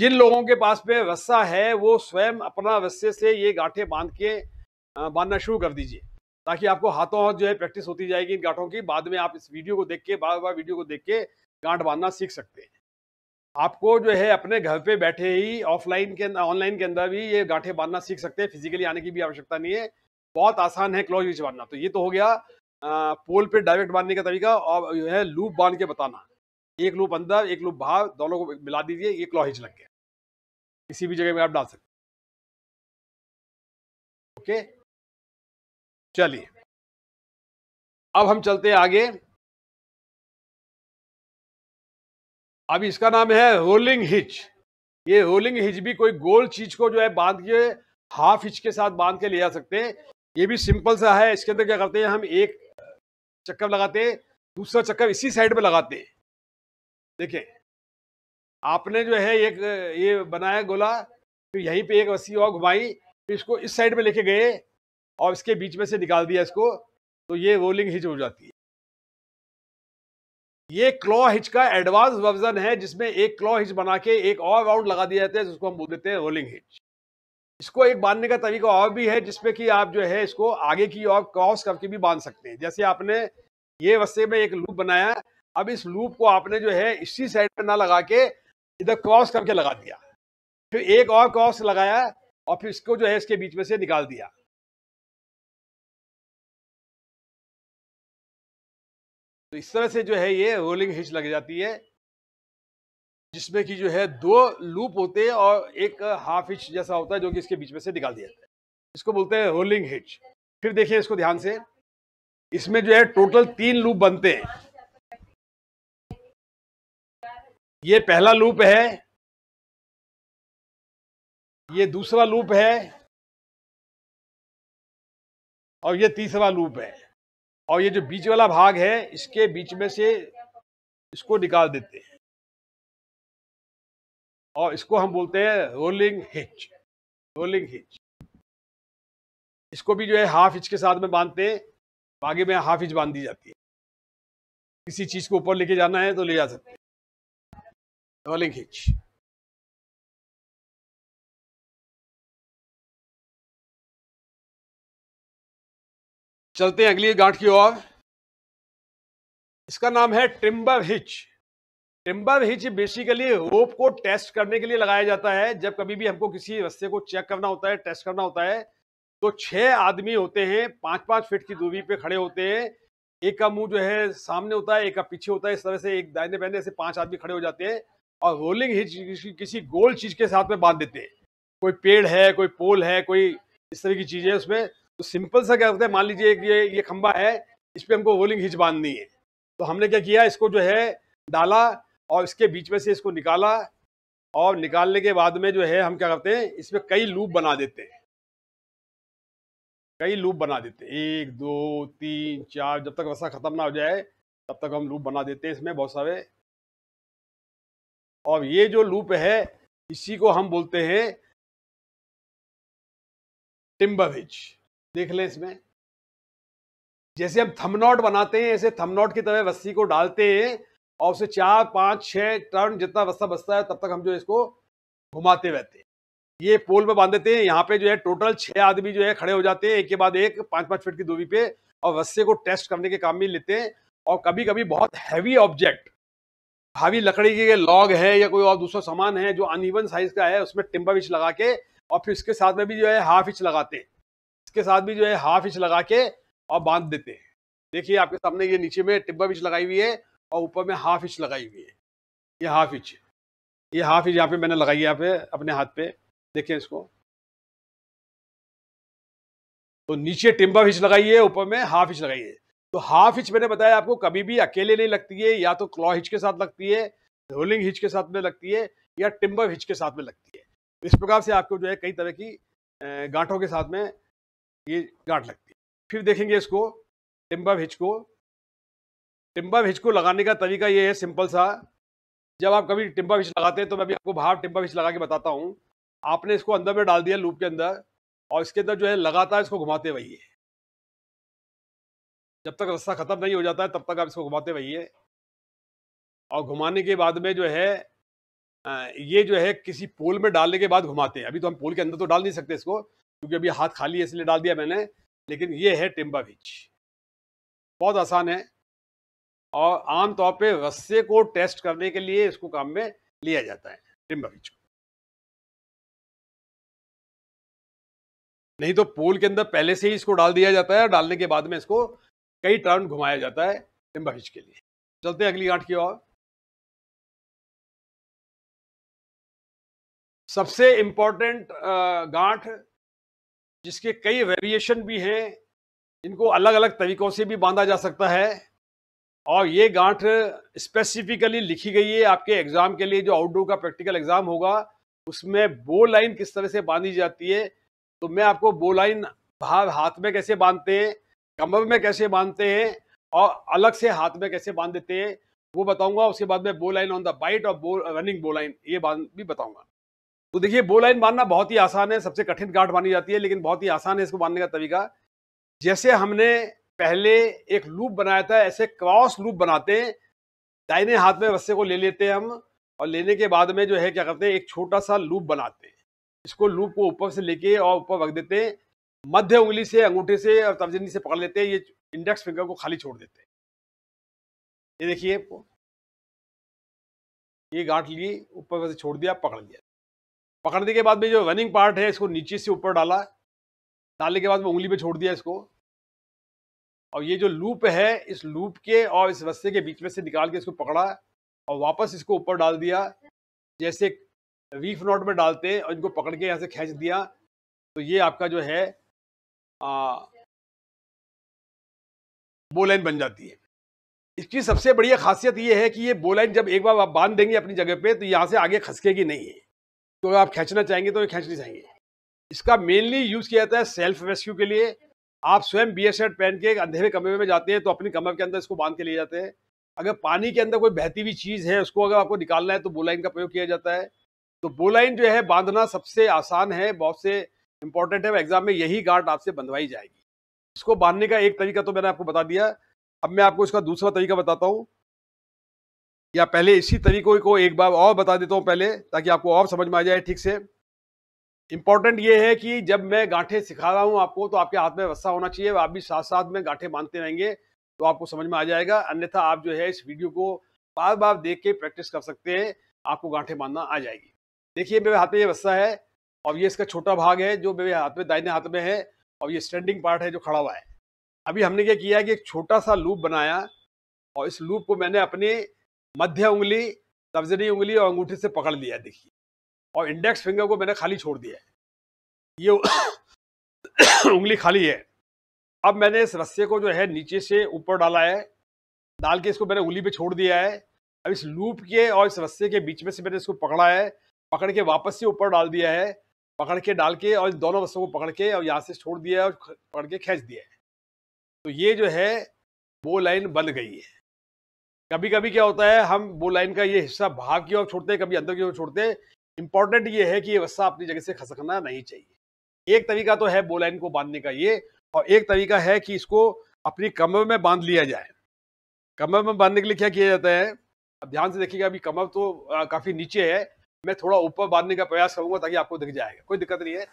जिन लोगों के पास में वस्सा है वो स्वयं अपना रस्से से ये गाठे बांध के बांधना शुरू कर दीजिए ताकि आपको हाथों हाथ जो है प्रैक्टिस होती जाएगी इन गांठों की बाद में आप इस वीडियो को देख के बार बार वीडियो को देख के गांठ बांधना सीख सकते हैं आपको जो है अपने घर पे बैठे ही ऑफलाइन के ऑनलाइन के अंदर भी ये गांठे बांधना सीख सकते हैं फिजिकली आने की भी आवश्यकता नहीं है बहुत आसान है क्लोज विच बांधना तो ये तो हो गया पोल पे डायरेक्ट बांधने का तरीका और जो है लूप बांध के बताना एक लूप अंदर एक लूप बाहर दोनों को मिला दीजिए एक लॉ हिच लग गया किसी भी जगह में आप डाल सकते ओके चलिए अब हम चलते हैं आगे अब इसका नाम है रोलिंग हिच ये रोलिंग हिच भी कोई गोल चीज को जो है बांध के हाफ हिच के साथ बांध के ले जा सकते हैं ये भी सिंपल सा है इसके अंदर क्या करते हैं हम एक चक्कर लगाते दूसरा चक्कर इसी साइड पे लगाते देखें आपने जो है एक ये बनाया गोला फिर यहीं पे एक रस्सी और घुमाई फिर इसको इस साइड में लेके गए और इसके बीच में से निकाल दिया इसको तो ये रोलिंग हिच हो जाती है ये क्लॉ हिच का एडवांस वर्जन है जिसमें एक क्लॉ हिच बना के एक और राउंड लगा दिया जाता है जिसको हम बोल देते हैं रोलिंग हिच इसको एक बांधने का तरीका और भी है जिसमें कि आप जो है इसको आगे की और क्रॉस करके भी बांध सकते हैं जैसे आपने ये वस्ते में एक लूप बनाया अब इस लूप को आपने जो है इसी साइड पर ना लगा के इधर क्रॉस करके लगा दिया फिर एक और क्रॉस लगाया और फिर इसको जो है इसके बीच में से निकाल दिया तो इस तरह से जो है ये रोलिंग हिच लग जाती है जिसमें कि जो है दो लूप होते हैं और एक हाफ इंच जैसा होता है जो कि इसके बीच में से निकाल दिया जाता है इसको बोलते हैं रोलिंग हिच फिर देखिए इसको ध्यान से इसमें जो है टोटल तीन लूप बनते हैं ये पहला लूप है ये दूसरा लूप है और ये तीसरा लूप है और ये जो बीच वाला भाग है इसके बीच में से इसको निकाल देते हैं और इसको हम बोलते हैं रोलिंग हिच रोलिंग हिच इसको भी जो है हाफ इंच के साथ में बांधते हैं आगे में हाफ इंच बांध दी जाती है किसी चीज को ऊपर लेके जाना है तो ले जा सकते हैं रोलिंग हिच चलते हैं अगली गांठ की ओर इसका नाम है timber hitch timber hitch basically rope को टेस्ट करने के लिए लगाया जाता है जब कभी भी हमको किसी रस्ते को चेक करना होता है टेस्ट करना होता है तो छः आदमी होते हैं पाँच पाँच फीट की दूरी पे खड़े होते हैं एक का मुंह जो है सामने होता है एक का पीछे होता है इस तरह से एक दाइने बहने से पांच आदमी खड़े हो जाते हैं और रोलिंग हिच किसी गोल चीज के साथ में बांध देते हैं कोई पेड़ है कोई पोल है कोई इस तरह की चीज़ है उसमें तो सिंपल सा क्या होता है मान लीजिए ये ये खंबा है इस पर हमको रोलिंग हिच बांधनी है तो हमने क्या किया इसको जो है डाला और इसके बीच में से इसको निकाला और निकालने के बाद में जो है हम क्या करते हैं इसमें कई लूप बना देते हैं कई लूप बना देते हैं एक दो तीन चार जब तक वसा ख़त्म ना हो जाए तब तक हम लूप बना देते हैं इसमें बहुत सारे और ये जो लूप है इसी को हम बोलते हैं टिम्बरविज देख लें इसमें जैसे हम थमनॉट बनाते हैं ऐसे थमनॉट की तरह रस्सी को डालते हैं और उसे चार पाँच छः टर्न जितना बस्ता बसता है तब तक हम जो इसको घुमाते रहते हैं ये पोल पे बांध देते हैं यहाँ पे जो है टोटल छः आदमी जो है खड़े हो जाते हैं एक के बाद एक पाँच पाँच फीट की दूरी पे और रस्से को टेस्ट करने के काम भी लेते हैं और कभी कभी बहुत हैवी ऑब्जेक्ट भावी लकड़ी के लॉग है या कोई और दूसरा सामान है जो अनइवन साइज का है उसमें टिम्बर विच लगा के और फिर इसके साथ में भी जो है हाफ इंच लगाते हैं इसके साथ भी जो है हाफ इंच लगा के और बांध देते हैं देखिए आपके सामने ये नीचे में टिब्बा बिच लगाई हुई है और ऊपर में हाफ इंच लगाई हुई है ये हाफ इंच ये हाफ इंच यहाँ पे मैंने लगाई है यहाँ पे अपने हाथ पे देखिए इसको तो नीचे टिम्बा हिच लगाई है ऊपर में हाफ इंच लगाई है तो हाफ इंच मैंने बताया आपको कभी भी अकेले नहीं लगती है या तो क्लॉ हिच के साथ लगती है रोलिंग हिच के साथ में लगती है या टिम्बर हिच के साथ में लगती है तो इस प्रकार से आपको जो है कई तरह की गांठों के साथ में ये गांठ लगती है फिर देखेंगे इसको टिम्बर हिच को टिम्बा फिश को लगाने का तरीका ये है सिंपल सा जब आप कभी टिम्बा फिश लगाते हैं तो मैं भी आपको भाव टिम्बा फिश लगा के बताता हूँ आपने इसको अंदर में डाल दिया लूप के अंदर और इसके अंदर जो है लगातार इसको घुमाते वही है जब तक रस्ता ख़त्म नहीं हो जाता है तब तक आप इसको घुमाते वही है और घुमाने के बाद में जो है ये जो है किसी पोल में डालने के बाद घुमाते हैं अभी तो हम पोल के अंदर तो डाल नहीं सकते इसको क्योंकि अभी हाथ खाली है इसलिए डाल दिया मैंने लेकिन ये है टिम्बा हिच बहुत आसान है और आमतौर पे रस्से को टेस्ट करने के लिए इसको काम में लिया जाता है टिम्बर को नहीं तो पोल के अंदर पहले से ही इसको डाल दिया जाता है डालने के बाद में इसको कई टर्न घुमाया जाता है टिम्बरीज के लिए चलते हैं अगली गांठ की ओर सबसे इंपॉर्टेंट गांठ जिसके कई वेरिएशन भी हैं इनको अलग अलग तरीकों से भी बांधा जा सकता है और ये गांठ स्पेसिफिकली लिखी गई है आपके एग्ज़ाम के लिए जो आउटडोर का प्रैक्टिकल एग्ज़ाम होगा उसमें बो लाइन किस तरह से बांधी जाती है तो मैं आपको बो लाइन भाव हाथ में कैसे बांधते हैं कमर में कैसे बांधते हैं और अलग से हाथ में कैसे बांध देते हैं वो बताऊंगा उसके बाद में बो लाइन ऑन द बाइट और बो रनिंग बो लाइन ये बांध भी बताऊंगा तो देखिए बो लाइन बांधना बहुत ही आसान है सबसे कठिन गांठ मानी जाती है लेकिन बहुत ही आसान है इसको बांधने का तरीका जैसे हमने पहले एक लूप बनाया था ऐसे क्रॉस लूप बनाते हैं दाहिने हाथ में रस्से को ले लेते हैं हम और लेने के बाद में जो है क्या करते हैं एक छोटा सा लूप बनाते हैं इसको लूप को ऊपर से लेके और ऊपर रख देते हैं मध्य उंगली से अंगूठे से और तर्जनी से पकड़ लेते हैं ये इंडेक्स फिंगर को खाली छोड़ देते हैं ये देखिए आपको ये गांठ लिए ऊपर से छोड़ दिया पकड़ लिया पकड़ने के बाद में जो रनिंग पार्ट है इसको नीचे से ऊपर डाला डालने के बाद में उंगली पे छोड़ दिया इसको और ये जो लूप है इस लूप के और इस रस्से के बीच में से निकाल के इसको पकड़ा और वापस इसको ऊपर डाल दिया जैसे रीफ नॉट में डालते हैं और इनको पकड़ के यहाँ से खींच दिया तो ये आपका जो है आ, बोलाइन बन जाती है इसकी सबसे बढ़िया खासियत ये है कि ये बोलाइन जब एक बार आप बांध देंगे अपनी जगह पे तो यहाँ से आगे खसकेगी नहीं है तो अगर आप खींचना चाहेंगे तो ये खींच नहीं चाहेंगे इसका मेनली यूज़ किया जाता है सेल्फ रेस्क्यू के लिए आप स्वयं बी शर्ट पहन के अंधेरे कमरे में जाते हैं तो अपनी कमर के अंदर इसको बांध के ले जाते हैं अगर पानी के अंदर कोई बहती हुई चीज़ है उसको अगर आपको निकालना है तो बोलाइन का प्रयोग किया जाता है तो बोलाइन जो है बांधना सबसे आसान है बहुत से इंपॉर्टेंट है एग्जाम में यही गार्ड आपसे बंधवाई जाएगी इसको बांधने का एक तरीका तो मैंने आपको बता दिया अब मैं आपको इसका दूसरा तरीका बताता हूँ या पहले इसी तरीकों को एक बार और बता देता हूँ पहले ताकि आपको और समझ में आ जाए ठीक से इंपॉर्टेंट ये है कि जब मैं गांठे सिखा रहा हूँ आपको तो आपके हाथ में वस्सा होना चाहिए आप भी साथ साथ में गांठे बांधते रहेंगे तो आपको समझ में आ जाएगा अन्यथा आप जो है इस वीडियो को बार बार देख के प्रैक्टिस कर सकते हैं आपको गांठे बांधना आ जाएगी देखिए मेरे हाथ में ये वस्सा है और ये इसका छोटा भाग है जो मेरे हाथ में दाइने हाथ में है और ये स्टैंडिंग पार्ट है जो खड़ा हुआ है अभी हमने क्या किया है कि एक छोटा सा लूप बनाया और इस लूप को मैंने अपनी मध्य उंगली तबजनी उंगली और अंगूठे से पकड़ लिया देखिए और इंडेक्स फिंगर को मैंने खाली छोड़ दिया है ये उंगली खाली है अब मैंने इस रस्से को जो है नीचे से ऊपर डाला है डाल के इसको मैंने उंगली पे छोड़ दिया है अब इस लूप के और इस रस्से के बीच में से मैंने इसको पकड़ा है पकड़ के वापस से ऊपर डाल दिया है पकड़ के डाल के और दोनों रस्सों को पकड़ के और यहाँ से छोड़ दिया है और पकड़ के खींच दिया है तो ये जो है वो लाइन बन गई है कभी कभी क्या होता है हम वो लाइन का ये हिस्सा भाग की ओर छोड़ते हैं कभी अंदर की ओर छोड़ते हैं इंपॉर्टेंट ये है कि ये वस्सा अपनी जगह से खसकना नहीं चाहिए एक तरीका तो है बोलाइन को बांधने का ये और एक तरीका है कि इसको अपनी कमर में बांध लिया जाए कमर में बांधने के लिए क्या किया जाता है अब ध्यान से देखिएगा अभी कमर तो काफ़ी नीचे है मैं थोड़ा ऊपर बांधने का प्रयास करूंगा ताकि आपको दिख जाएगा कोई दिक्कत नहीं है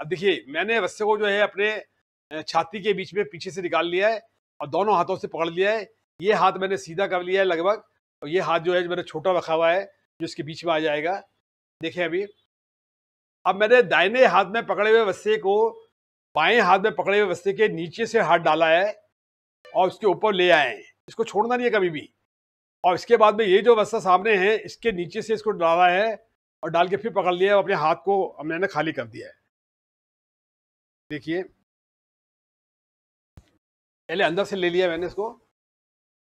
अब देखिए मैंने वस्से को जो है अपने छाती के बीच में पीछे से निकाल लिया है और दोनों हाथों से पकड़ लिया है ये हाथ मैंने सीधा कर लिया है लगभग और ये हाथ जो है मैंने छोटा रखा हुआ है जो इसके बीच में आ जाएगा देखिए अभी अब मैंने दाहिने हाथ में पकड़े हुए वस्ते को बाएं हाथ में पकड़े हुए वस्ते के नीचे से हाथ डाला है और उसके ऊपर ले आए हैं इसको छोड़ना नहीं है कभी भी और इसके बाद में ये जो वस्ता सामने है इसके नीचे से इसको डाला है और डाल के फिर पकड़ लिया और अपने हाथ को मैंने खाली कर दिया है देखिए पहले अंदर से ले लिया मैंने इसको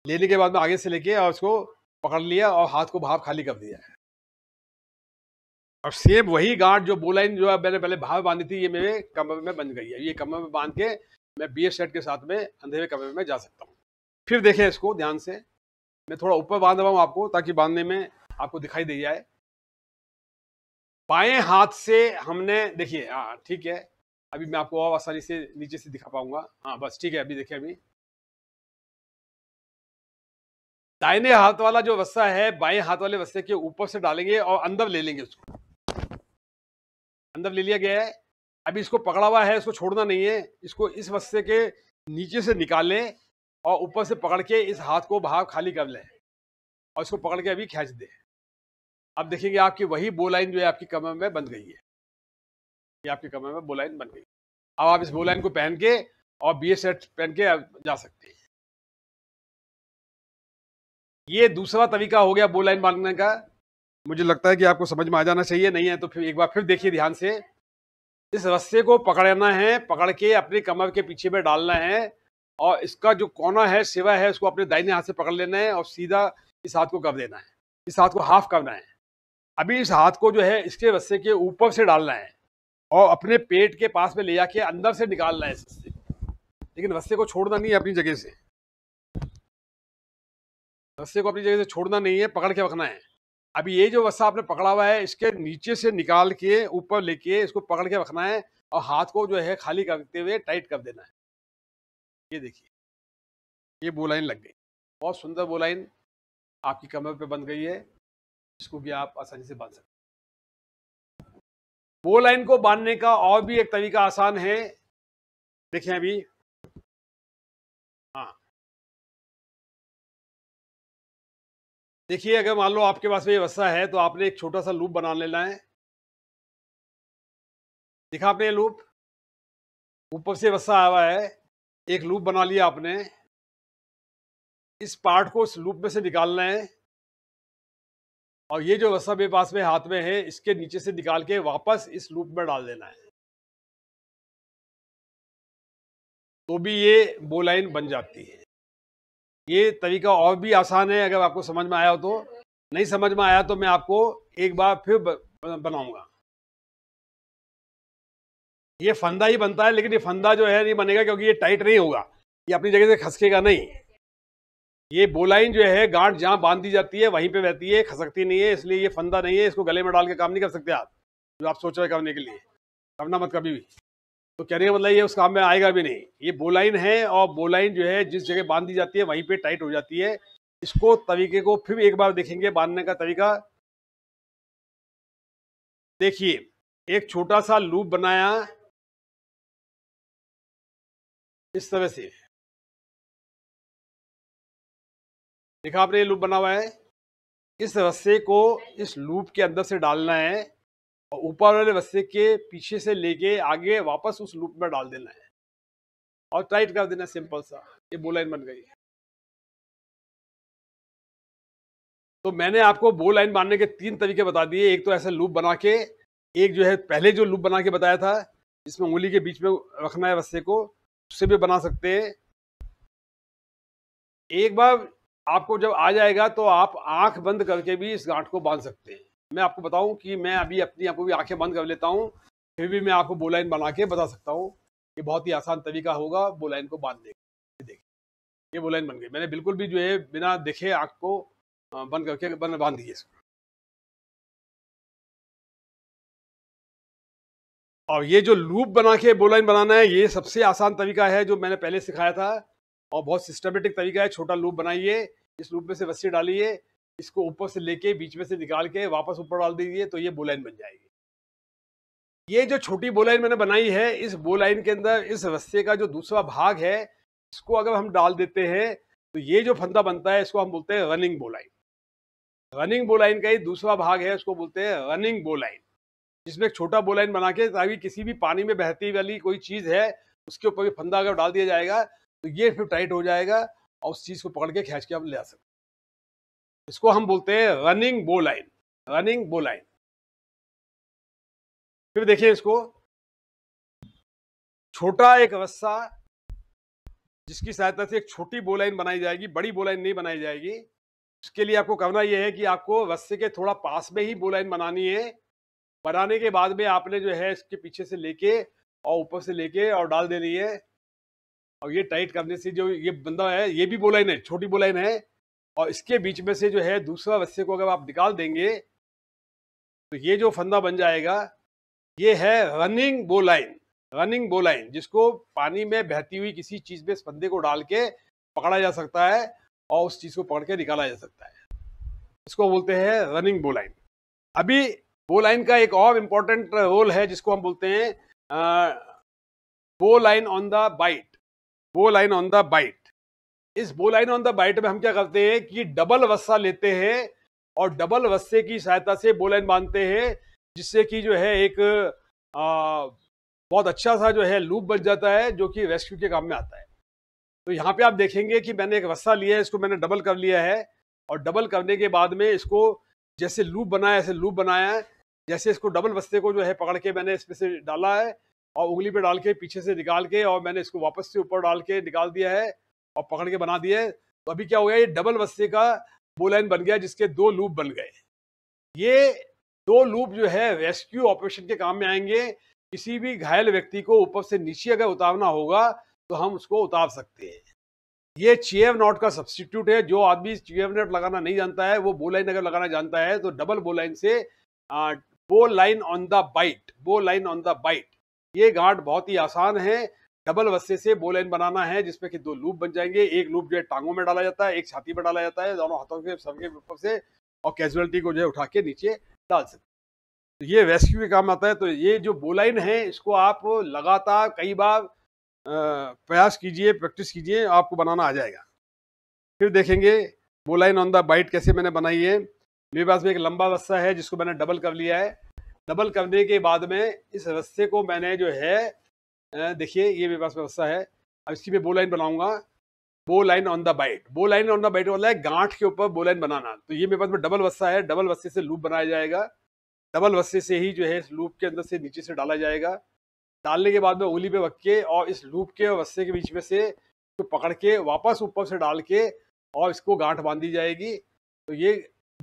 लेने के बाद में आगे से लेके और उसको पकड़ लिया और हाथ को भाप खाली कर दिया है और सेम वही गांठ जो बोला इन जो है मैंने पहले भाव बांधी थी ये मेरे कमरे में बन गई है ये कमरे में बांध के मैं बी सेट के साथ में अंधेरे कमरे में जा सकता हूँ फिर देखें इसको ध्यान से मैं थोड़ा ऊपर बांध रहा हूँ आपको ताकि बांधने में आपको दिखाई दे जाए बाएं हाथ से हमने देखिए हाँ ठीक है अभी मैं आपको और आसानी से नीचे से दिखा पाऊंगा हाँ बस ठीक है अभी देखिए अभी दाहिने हाथ वाला जो वस्सा है बाएं हाथ वाले वस्से के ऊपर से डालेंगे और अंदर ले लेंगे उसको अंदर ले लिया गया है अभी इसको पकड़ा हुआ है इसको छोड़ना नहीं है इसको इस वस्ते के नीचे से निकालें और ऊपर से पकड़ के इस हाथ को भाव खाली कर लें और इसको पकड़ के अभी खींच दें अब देखेंगे आपकी वही बोलाइन जो है आपकी कमर में बन गई है ये आपकी कमर में बोलाइन बन गई अब आप इस बोलाइन को पहन के और बी सेट पहन के जा सकते हैं ये दूसरा तरीका हो गया बोलाइन बांधने का मुझे लगता है कि आपको समझ में आ जाना चाहिए नहीं है तो फिर एक बार फिर देखिए ध्यान से इस रस्से को पकड़ना है पकड़ के अपने कमर के पीछे में डालना है और इसका जो कोना है सिवा है उसको अपने दाहिने हाथ से पकड़ लेना है और सीधा इस हाथ को कर देना है इस हाथ को हाफ करना है अभी इस हाथ को जो है इसके रस्से के ऊपर से डालना है और अपने पेट के पास में ले जाके अंदर से निकालना है इस रस्से लेकिन रस्से को छोड़ना नहीं है अपनी जगह से रस्से को अपनी जगह से छोड़ना नहीं है पकड़ के रखना है अभी ये जो वसा आपने पकड़ा हुआ है इसके नीचे से निकाल के ऊपर लेके इसको पकड़ के रखना है और हाथ को जो है खाली करते हुए टाइट कर देना है ये देखिए ये बोलाइन लग गई बहुत सुंदर बोलाइन आपकी कमर पे बन गई है इसको भी आप आसानी से बांध सकते हैं बोलाइन को बांधने का और भी एक तरीका आसान है देखें अभी देखिए अगर मान लो आपके पास में ये वस्सा है तो आपने एक छोटा सा लूप बना लेना है देखा आपने ये लूप ऊपर से व्यवस्था आया हुआ है एक लूप बना लिया आपने इस पार्ट को इस लूप में से निकालना है और ये जो व्यवस्था मेरे पास में हाथ में है इसके नीचे से निकाल के वापस इस लूप में डाल देना है तो भी ये बो लाइन बन जाती है ये तरीका और भी आसान है अगर आपको समझ में आया हो तो नहीं समझ में आया तो मैं आपको एक बार फिर बनाऊंगा ये फंदा ही बनता है लेकिन ये फंदा जो है नहीं बनेगा क्योंकि ये टाइट नहीं होगा ये अपनी जगह से खसकेगा नहीं ये बोलाइन जो है गांठ जहाँ बांध दी जाती है वहीं पे रहती है खसकती नहीं है इसलिए ये फंदा नहीं है इसको गले में डाल के काम नहीं कर सकते आप जो आप सोच रहे करने के लिए करना मत कभी भी तो का मतलब ये उस काम में आएगा भी नहीं ये बोलाइन है और बोलाइन जो है जिस जगह बांध दी जाती है वहीं पे टाइट हो जाती है इसको तरीके को फिर एक बार देखेंगे बांधने का तरीका देखिए एक छोटा सा लूप बनाया इस तरह से देखा आपने ये लूप बना हुआ है इस रस्से को इस लूप के अंदर से डालना है और ऊपर वाले रस्से के पीछे से लेके आगे वापस उस लूप में डाल देना है और टाइट कर देना सिंपल सा ये बो लाइन बन गई तो मैंने आपको बो लाइन बांधने के तीन तरीके बता दिए एक तो ऐसे लूप बना के एक जो है पहले जो लूप बना के बताया था जिसमें उंगली के बीच में रखना है रस्से को उससे भी बना सकते हैं एक बार आपको जब आ जाएगा तो आप आंख बंद करके भी इस गांठ को बांध सकते हैं मैं आपको बताऊं कि मैं अभी अपनी आपको भी आंखें बंद कर लेता हूं फिर भी मैं आपको बोलाइन बना के बता सकता हूं ये बहुत ही आसान तरीका होगा बोलाइन को बांधने का देखिए ये बोलाइन बन गई मैंने बिल्कुल भी जो है बिना देखे आँख को बंद करके बंद बांध दिए इसको और ये जो लूप बना के बोलाइन बनाना है ये सबसे आसान तरीका है जो मैंने पहले सिखाया था और बहुत सिस्टमेटिक तरीका है छोटा लूप बनाइए इस लूप में से रस्सी डालिए इसको ऊपर से लेके बीच में से निकाल के वापस ऊपर डाल दीजिए तो ये बोलाइन बन जाएगी ये जो छोटी बोलाइन मैंने बनाई है इस बोलाइन के अंदर इस रस्से का जो दूसरा भाग है इसको अगर हम डाल देते हैं तो ये जो फंदा बनता है इसको हम बोलते हैं रनिंग बोलाइन रनिंग बोलाइन का ही दूसरा भाग है उसको बोलते हैं रनिंग बोलाइन जिसमें एक छोटा बोलाइन बना के ताकि किसी भी पानी में बहती वाली कोई चीज़ है उसके ऊपर भी फंदा अगर डाल दिया जाएगा तो ये फिर टाइट हो जाएगा और उस चीज़ को पकड़ के खींच के हम ले आ सकते इसको हम बोलते हैं रनिंग बो लाइन रनिंग बो लाइन फिर देखिए इसको छोटा एक रस्सा जिसकी सहायता से एक छोटी बो लाइन बनाई जाएगी बड़ी बो लाइन नहीं बनाई जाएगी उसके लिए आपको करना यह है कि आपको रस्से के थोड़ा पास में ही बो लाइन बनानी है बनाने के बाद में आपने जो है इसके पीछे से लेके और ऊपर से लेके और डाल देनी है और ये टाइट करने से जो ये बंदा है ये भी बोलाइन है छोटी बोलाइन है और इसके बीच में से जो है दूसरा रस्से को अगर आप निकाल देंगे तो ये जो फंदा बन जाएगा ये है रनिंग बो लाइन रनिंग बो लाइन जिसको पानी में बहती हुई किसी चीज़ में इस फंदे को डाल के पकड़ा जा सकता है और उस चीज़ को पकड़ के निकाला जा सकता है इसको बोलते हैं रनिंग बो लाइन अभी बो लाइन का एक और इंपॉर्टेंट रोल है जिसको हम बोलते हैं bowline on the bight bowline on the bight इस बोलाइन ऑन द बाइट में हम क्या करते हैं कि डबल वस्सा लेते हैं और डबल वस्से की सहायता से बोलाइन बांधते हैं जिससे कि जो है एक आ, बहुत अच्छा सा जो है लूप बन जाता है जो कि रेस्क्यू के काम में आता है तो यहाँ पे आप देखेंगे कि मैंने एक वस्सा लिया है इसको मैंने डबल कर लिया है और डबल करने के बाद में इसको जैसे लूप बनाया ऐसे लूप बनाया है जैसे इसको डबल वस्ते को जो है पकड़ के मैंने इसमें से डाला है और उंगली पे डाल के पीछे से निकाल के और मैंने इसको वापस से ऊपर डाल के निकाल दिया है और पकड़ के बना दिए तो अभी क्या हो गया ये डबल बस्से का बोलाइन बन गया जिसके दो लूप बन गए ये दो लूप जो है रेस्क्यू ऑपरेशन के काम में आएंगे किसी भी घायल व्यक्ति को ऊपर से नीचे अगर उतारना होगा तो हम उसको उतार सकते हैं ये चेव नॉट का सब्सटीट्यूट है जो आदमी चेव नॉट लगाना नहीं जानता है वो बो लाइन अगर लगाना जानता है तो डबल बोलाइन से bowline on the bight bowline on the bight ये गार्ड बहुत ही आसान है डबल वस्से से बो लाइन बनाना है जिसमें कि दो लूप बन जाएंगे एक लूप जो है टांगों में डाला जाता है एक छाती में डाला जाता है दोनों हाथों से सबके ऊपर से और कैजुअलिटी को जो है उठा के नीचे डाल सकते तो ये रेस्क्यू के काम आता है तो ये जो बोलाइन है इसको आप लगातार कई बार प्रयास कीजिए प्रैक्टिस कीजिए आपको बनाना आ जाएगा फिर देखेंगे बोलाइन ऑन द बाइट कैसे मैंने बनाई है मेरे पास में एक लंबा रस्सा है जिसको मैंने डबल कर लिया है डबल करने के बाद में इस रस्से को मैंने जो है देखिए ये मेरे पास व्यवस्था है अब इसकी मैं बो लाइन बनाऊंगा bowline on the bight bowline on the bight वाला है गांठ के ऊपर बो लाइन बनाना तो ये मेरे पास में डबल वस्सा है डबल वस्ते से लूप बनाया जाएगा डबल वस्से से ही जो है इस लूप के अंदर से नीचे से डाला जाएगा डालने के बाद में उंगली पे वक्के और इस लूप के वस्ते वस्से के बीच में से तो पकड़ के वापस ऊपर से डाल के और इसको गांठ बांधी जाएगी तो ये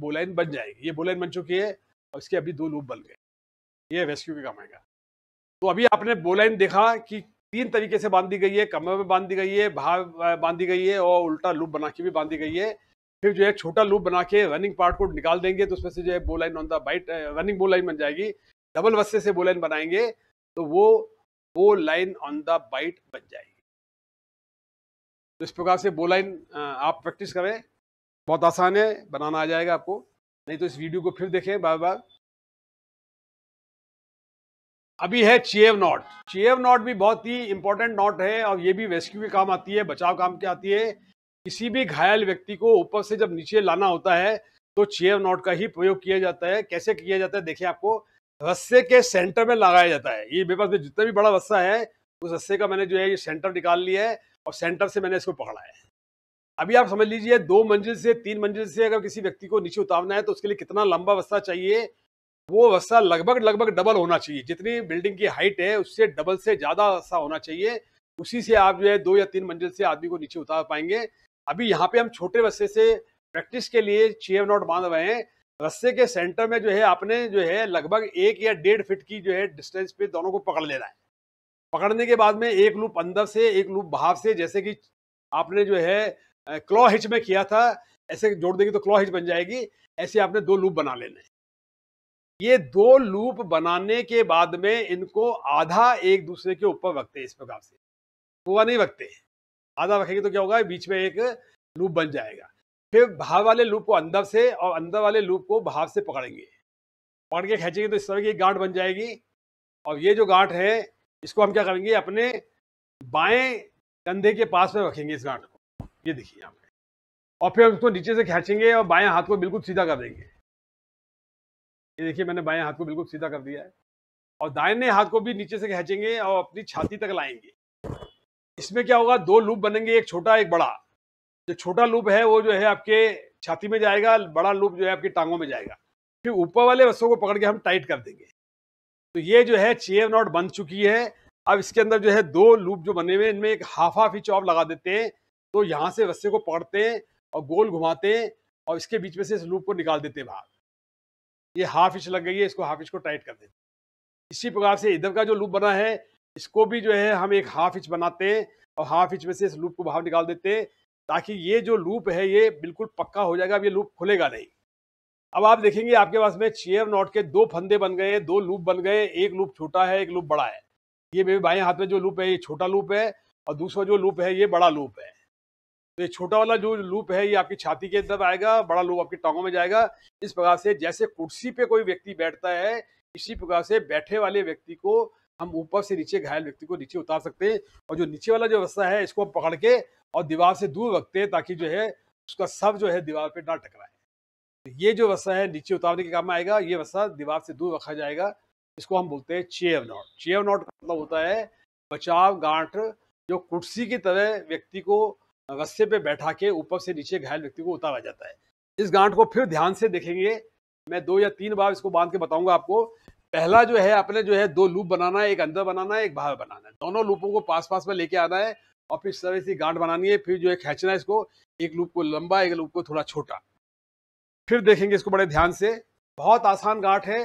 बोलाइन बन जाएगी ये बोलाइन बन चुकी है और इसके अभी दो लूप बन गए ये रेस्क्यू का काम आएगा तो अभी आपने बोलाइन देखा कि तीन तरीके से बांधी गई है कमर में बांधी गई है भाव बांधी गई है और उल्टा लूप बना के भी बांधी गई है फिर जो है छोटा लूप बना के रनिंग पार्ट को निकाल देंगे तो उसमें से जो है bowline on the bight running bowline बन जाएगी डबल वस्से से बोलाइन बनाएंगे तो वो वो लाइन ऑन द बाइट बन जाएगी तो इस प्रकार से बोलाइन आप प्रैक्टिस करें बहुत आसान है बनाना आ जाएगा आपको नहीं तो इस वीडियो को फिर देखें बार बार अभी है चेव नॉट चेव नॉट भी बहुत ही इंपॉर्टेंट नॉट है और ये भी रेस्क्यू के काम आती है बचाव काम के आती है किसी भी घायल व्यक्ति को ऊपर से जब नीचे लाना होता है तो चेव नॉट का ही प्रयोग किया जाता है कैसे किया जाता है देखिए आपको रस्से के सेंटर में लगाया जाता है ये मेरे पास में जितना भी बड़ा रस्सा है उस रस्से का मैंने जो है ये सेंटर निकाल लिया है और सेंटर से मैंने इसको पकड़ा है अभी आप समझ लीजिए दो मंजिल से तीन मंजिल से अगर किसी व्यक्ति को नीचे उतारना है तो उसके लिए कितना लंबा रस्ता चाहिए वो अवस्था लगभग लगभग डबल होना चाहिए जितनी बिल्डिंग की हाइट है उससे डबल से ज़्यादा वस्ता होना चाहिए उसी से आप जो है दो या तीन मंजिल से आदमी को नीचे उतार पाएंगे अभी यहाँ पे हम छोटे रस्से से प्रैक्टिस के लिए चेयर नॉट बांध रहे हैं रस्से के सेंटर में जो है आपने जो है लगभग एक या डेढ़ फिट की जो है डिस्टेंस पे दोनों को पकड़ लेना है पकड़ने के बाद में एक लूप अंदर से एक लूप बाहर से जैसे कि आपने जो है क्लॉ हिच में किया था ऐसे जोड़ देंगे तो क्लॉ हिच बन जाएगी ऐसे आपने दो लूप बना लेने हैं ये दो लूप बनाने के बाद में इनको आधा एक दूसरे के ऊपर रखते इस प्रकार से पूरा नहीं रखते आधा रखेंगे तो क्या होगा बीच में एक लूप बन जाएगा फिर भाव वाले लूप को अंदर से और अंदर वाले लूप को भाव से पकड़ेंगे पकड़ के खींचेंगे तो इस तरह की गांठ बन जाएगी और ये जो गांठ है इसको हम क्या करेंगे अपने बाएं कंधे के पास में रखेंगे इस गांठ को ये देखिए यहाँ पे और फिर उसको नीचे से खींचेंगे और बाएं हाथ को बिल्कुल सीधा कर देंगे ये देखिए मैंने बाएं हाथ को बिल्कुल सीधा कर दिया है और दाएने हाथ को भी नीचे से खींचेंगे और अपनी छाती तक लाएंगे इसमें क्या होगा दो लूप बनेंगे एक छोटा एक बड़ा जो छोटा लूप है वो जो है आपके छाती में जाएगा बड़ा लूप जो है आपकी टांगों में जाएगा फिर ऊपर वाले वस्तुओं को पकड़ के हम टाइट कर देंगे तो ये जो है चेयर नॉट बन चुकी है अब इसके अंदर जो है दो लूप जो बने हुए इनमें एक हाफ हाफ ही चौप लगा देते हैं तो यहाँ से वस्से को पकड़ते हैं और गोल घुमाते हैं और इसके बीच में से इस लूप को निकाल देते हैं बाहर ये हाफ इंच लग गई है इसको हाफ इंच को टाइट कर देंगे इसी प्रकार से इधर का जो लूप बना है इसको भी जो है हम एक हाफ इंच बनाते हैं और हाफ इंच में से इस लूप को बाहर निकाल देते हैं ताकि ये जो लूप है ये बिल्कुल पक्का हो जाएगा अब ये लूप खुलेगा नहीं अब आप देखेंगे आपके पास में चेयर नॉट के दो फंदे बन गए दो लूप बन गए एक लूप छोटा है एक लूप बड़ा है ये मेरे भाई हाथ में जो लूप है ये छोटा लूप है और दूसरा जो लूप है ये बड़ा लूप है तो ये छोटा वाला जो लूप है ये आपकी छाती के अंदर आएगा बड़ा लूप आपकी टांगों में जाएगा इस प्रकार से जैसे कुर्सी पे कोई व्यक्ति बैठता है इसी प्रकार से बैठे वाले व्यक्ति को हम ऊपर से नीचे घायल व्यक्ति को नीचे उतार सकते हैं और जो नीचे वाला जो अवस्था है इसको हम पकड़ के और दीवार से दूर रखते हैं ताकि जो है उसका सब जो है दीवार पर ना टकराए तो ये जो वस्ता है नीचे उतारने के काम आएगा ये वसा दीवार से दूर रखा जाएगा इसको हम बोलते हैं चेव नॉट चेव नॉट का मतलब होता है बचाव गांठ जो कुर्सी की तरह व्यक्ति को रस्से पे बैठा के ऊपर से नीचे घायल व्यक्ति को उतारा जाता है इस गांठ को फिर ध्यान से देखेंगे मैं दो या तीन बार इसको बांध के बताऊंगा आपको पहला जो है अपने जो है दो लूप बनाना है एक अंदर बनाना है एक बाहर बनाना है दोनों लूपों को पास पास में लेके आना है और फिर इस तरह से गांठ बनानी है फिर जो है खींचना है इसको एक लूप को लंबा एक लूप को थोड़ा छोटा फिर देखेंगे इसको बड़े ध्यान से बहुत आसान गांठ है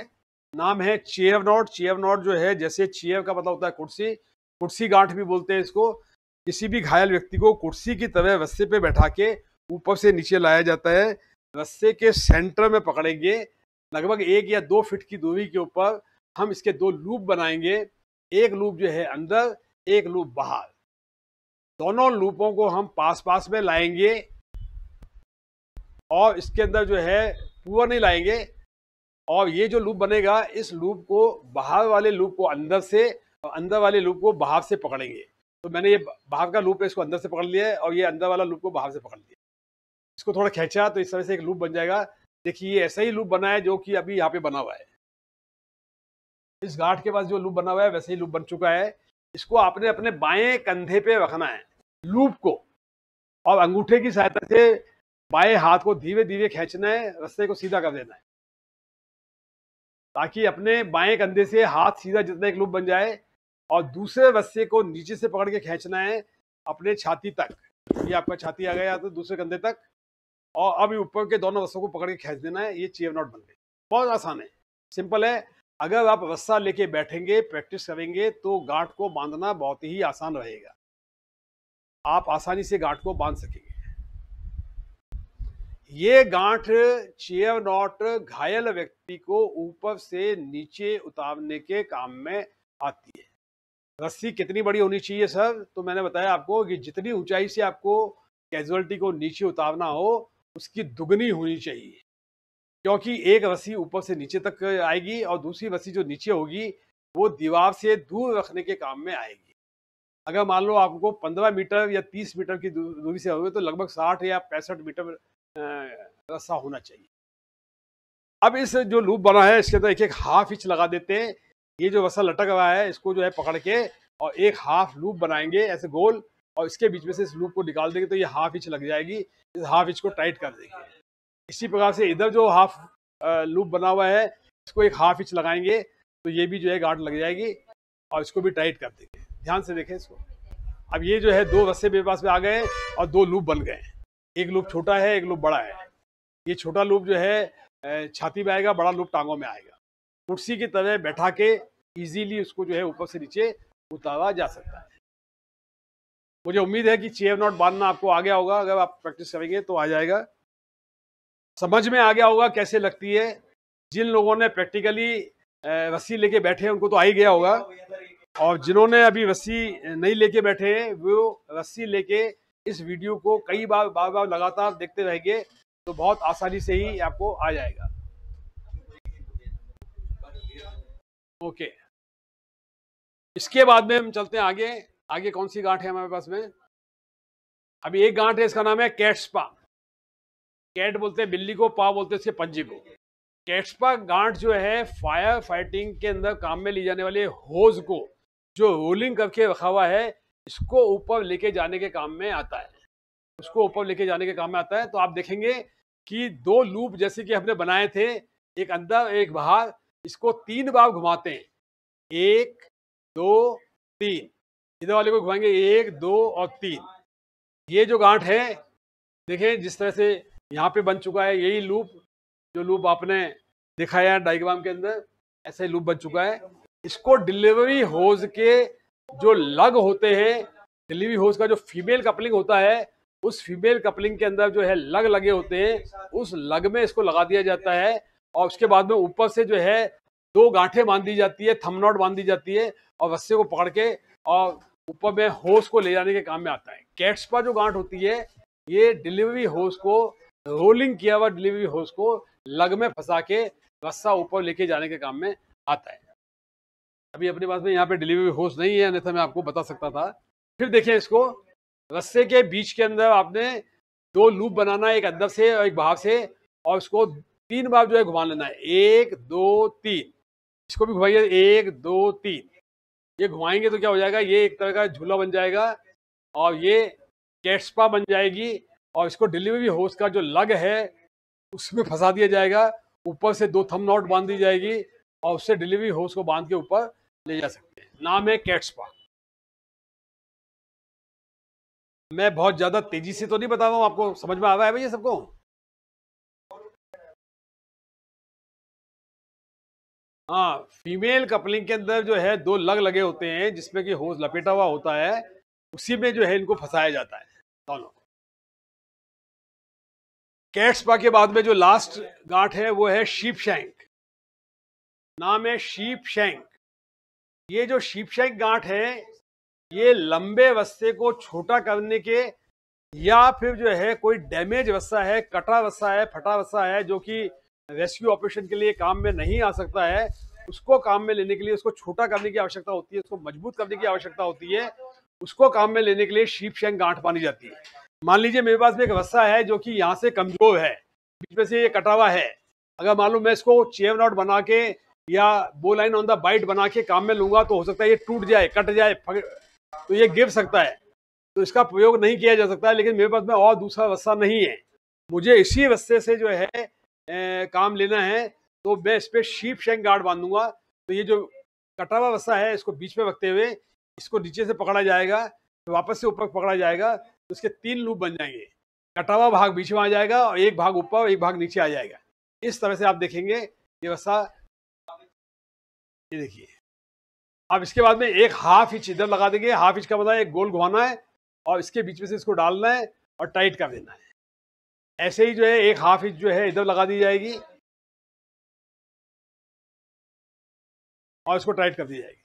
नाम है चेयर नॉट चेयर नॉट जो है जैसे चेयर का मतलब होता है कुर्सी कुर्सी गांठ भी बोलते हैं इसको किसी भी घायल व्यक्ति को कुर्सी की तरह रस्से पे बैठा के ऊपर से नीचे लाया जाता है रस्से के सेंटर में पकड़ेंगे लगभग एक या दो फिट की दूरी के ऊपर हम इसके दो लूप बनाएंगे एक लूप जो है अंदर एक लूप बाहर दोनों लूपों को हम पास पास में लाएंगे और इसके अंदर जो है पूरा नहीं लाएंगे और ये जो लूप बनेगा इस लूप को बाहर वाले लूप को अंदर से और अंदर वाले लूप को बाहर से पकड़ेंगे तो मैंने ये बाहर का लूप है इसको अंदर से पकड़ लिया है और ये अंदर वाला लूप को बाहर से पकड़ लिया इसको थोड़ा खींचा तो इस तरह से एक लूप बन जाएगा देखिए ये ऐसा ही लूप बना है जो कि अभी यहाँ पे बना हुआ है इस गाठ के पास जो लूप बना हुआ है वैसे ही लूप बन चुका है इसको आपने अपने बाएं कंधे पे रखना है लूप को और अंगूठे की सहायता से बाएं हाथ को धीरे धीरे खींचना है रस्ते को सीधा कर देना है ताकि अपने बाएं कंधे से हाथ सीधा जितना एक लूप बन जाए और दूसरे रस्से को नीचे से पकड़ के खींचना है अपने छाती तक ये आपका छाती आ गया तो दूसरे कंधे तक और अब ऊपर के दोनों रस्सों को पकड़ के खींच देना है ये चेयर नॉट बन गई बहुत आसान है सिंपल है अगर आप रस्सा लेके बैठेंगे प्रैक्टिस करेंगे तो गांठ को बांधना बहुत ही आसान रहेगा आप आसानी से गांठ को बांध सकेंगे ये गांठ चेयर नॉट घायल व्यक्ति को ऊपर से नीचे उतारने के काम में आती है रस्सी कितनी बड़ी होनी चाहिए सर तो मैंने बताया आपको कि जितनी ऊंचाई से आपको कैजुअलिटी को नीचे उतारना हो उसकी दुगनी होनी चाहिए क्योंकि एक रस्सी ऊपर से नीचे तक आएगी और दूसरी रस्सी जो नीचे होगी वो दीवार से दूर रखने के काम में आएगी अगर मान लो आपको 15 मीटर या 30 मीटर की दूरी से होगी तो लगभग 60 या पैंसठ मीटर रस्सा होना चाहिए अब इस जो लूप बना है इसके अंदर तो एक एक हाफ इंच लगा देते हैं ये जो वसा लटक रहा है इसको जो है पकड़ के और एक हाफ लूप बनाएंगे ऐसे गोल और इसके बीच में से इस लूप को निकाल देंगे तो ये हाफ इंच लग जाएगी इस हाफ इंच को टाइट कर देंगे इसी प्रकार से इधर जो हाफ लूप बना हुआ है इसको एक हाफ इंच लगाएंगे तो ये भी जो है गांठ लग जाएगी और इसको भी टाइट कर देंगे ध्यान से देखें इसको अब ये जो है दो रस्से मेरे पास में आ गए और दो लूप बन गए एक लूप छोटा है एक लूप बड़ा है ये छोटा लूप जो है छाती में आएगा बड़ा लूप टांगों में आएगा कुर्सी की तरह बैठा के इजीली उसको जो है ऊपर से नीचे उतारा जा सकता है मुझे उम्मीद है कि चेयर नॉट बांधना आपको आ गया होगा अगर आप प्रैक्टिस करेंगे तो आ जाएगा समझ में आ गया होगा कैसे लगती है जिन लोगों ने प्रैक्टिकली रस्सी लेके बैठे हैं उनको तो आ ही गया होगा और जिन्होंने अभी रस्सी नहीं लेके बैठे हैं वो रस्सी लेके इस वीडियो को कई बार बार बार लगातार देखते रहेंगे तो बहुत आसानी से ही आपको आ जाएगा ओके okay. इसके बाद में हम चलते हैं आगे आगे कौन सी गांठ है हमारे पास में अभी एक गांठ है इसका नाम है कैट्सपा कैट बोलते हैं बिल्ली को पा बोलते हैं इसके पंजी को कैट्सपा गांठ जो है फायर फाइटिंग के अंदर काम में ली जाने वाले होज को जो रोलिंग करके रखा हुआ है इसको ऊपर लेके जाने के काम में आता है उसको ऊपर लेके जाने के काम में आता है तो आप देखेंगे कि दो लूप जैसे कि हमने बनाए थे एक अंदर एक बाहर इसको तीन बार घुमाते हैं एक दो तीन इधर वाले को घुमाएंगे एक दो और तीन ये जो गांठ है देखें जिस तरह से यहाँ पे बन चुका है यही लूप जो लूप आपने दिखाया है डाइग्राम के अंदर ऐसे लूप बन चुका है इसको डिलीवरी होज के जो लग होते हैं डिलीवरी होज का जो फीमेल कपलिंग होता है उस फीमेल कपलिंग के अंदर जो है लग लगे होते हैं उस लग में इसको लगा दिया जाता है और उसके बाद में ऊपर से जो है दो गांठे बांध दी जाती है थमनॉट बांध दी जाती है और रस्से को पकड़ के और ऊपर में होस को ले जाने के काम में आता है पर जो गांठ होती है ये डिलीवरी होस को रोलिंग किया हुआ डिलीवरी होस को लग में फंसा के रस्सा ऊपर लेके जाने के काम में आता है अभी अपने पास में यहाँ पे डिलीवरी होस नहीं है अन्यथा मैं आपको बता सकता था फिर देखिए इसको रस्से के बीच के अंदर आपने दो लूप बनाना है एक अंदर से और एक बाहर से और इसको तीन बार जो है घुमा लेना है एक दो तीन इसको भी घुमाइए एक दो तीन ये घुमाएंगे तो क्या हो जाएगा ये एक तरह का झूला बन जाएगा और ये कैट्सपा बन जाएगी और इसको डिलीवरी होस्ट का जो लग है उसमें फंसा दिया जाएगा ऊपर से दो थम नॉट बांध दी जाएगी और उससे डिलीवरी होस्ट को बांध के ऊपर ले जा सकते हैं नाम है कैट्सपा मैं बहुत ज़्यादा तेजी से तो नहीं बता रहा हूँ आपको समझ में आ रहा है भैया सबको हाँ फीमेल कपलिंग के अंदर जो है दो लग लगे होते हैं जिसमें कि होज लपेटा हुआ होता है उसी में जो है इनको फंसाया जाता है दोनों कैट्स पा के बाद में जो लास्ट गांठ है वो है शीप शैंक नाम है शीप शैंक ये जो शीप शैंक गांठ है ये लंबे वस्ते को छोटा करने के या फिर जो है कोई डैमेज वस्सा है कटा वस्सा है फटा वस्सा है जो कि रेस्क्यू ऑपरेशन के लिए काम में नहीं आ सकता है उसको काम में लेने के लिए उसको छोटा करने की आवश्यकता होती है उसको मजबूत करने की आवश्यकता होती है उसको काम में लेने के लिए शीप शेंग गांठ मानी जाती है मान लीजिए मेरे पास में एक रस्सा है जो कि यहाँ से कमजोर है बीच में से ये कटावा है अगर मान लो मैं इसको चेव नॉट बना के या बो लाइन ऑन द बाइट बना के काम में लूंगा तो हो सकता है ये टूट जाए कट जाए तो ये गिर सकता है तो इसका प्रयोग नहीं किया जा सकता है लेकिन मेरे पास में और दूसरा रस्सा नहीं है मुझे इसी रस्से से जो है काम लेना है तो मैं इस पर शीप शेंग गार्ड बांधूंगा तो ये जो कटा हुआ वसा है इसको बीच में रखते हुए इसको नीचे से पकड़ा जाएगा तो वापस से ऊपर पकड़ा जाएगा तो उसके तीन लूप बन जाएंगे कटा हुआ भाग बीच में आ जाएगा और एक भाग ऊपर और एक भाग नीचे आ जाएगा इस तरह से आप देखेंगे ये वसा ये देखिए अब इसके बाद में एक हाफ इंच इधर लगा देंगे हाफ इंच का मतलब एक गोल घुमाना है और इसके बीच में से इसको डालना है और टाइट कर देना है ऐसे ही जो है एक हाफ इंच जो है इधर लगा दी जाएगी और इसको टाइट कर दी जाएगी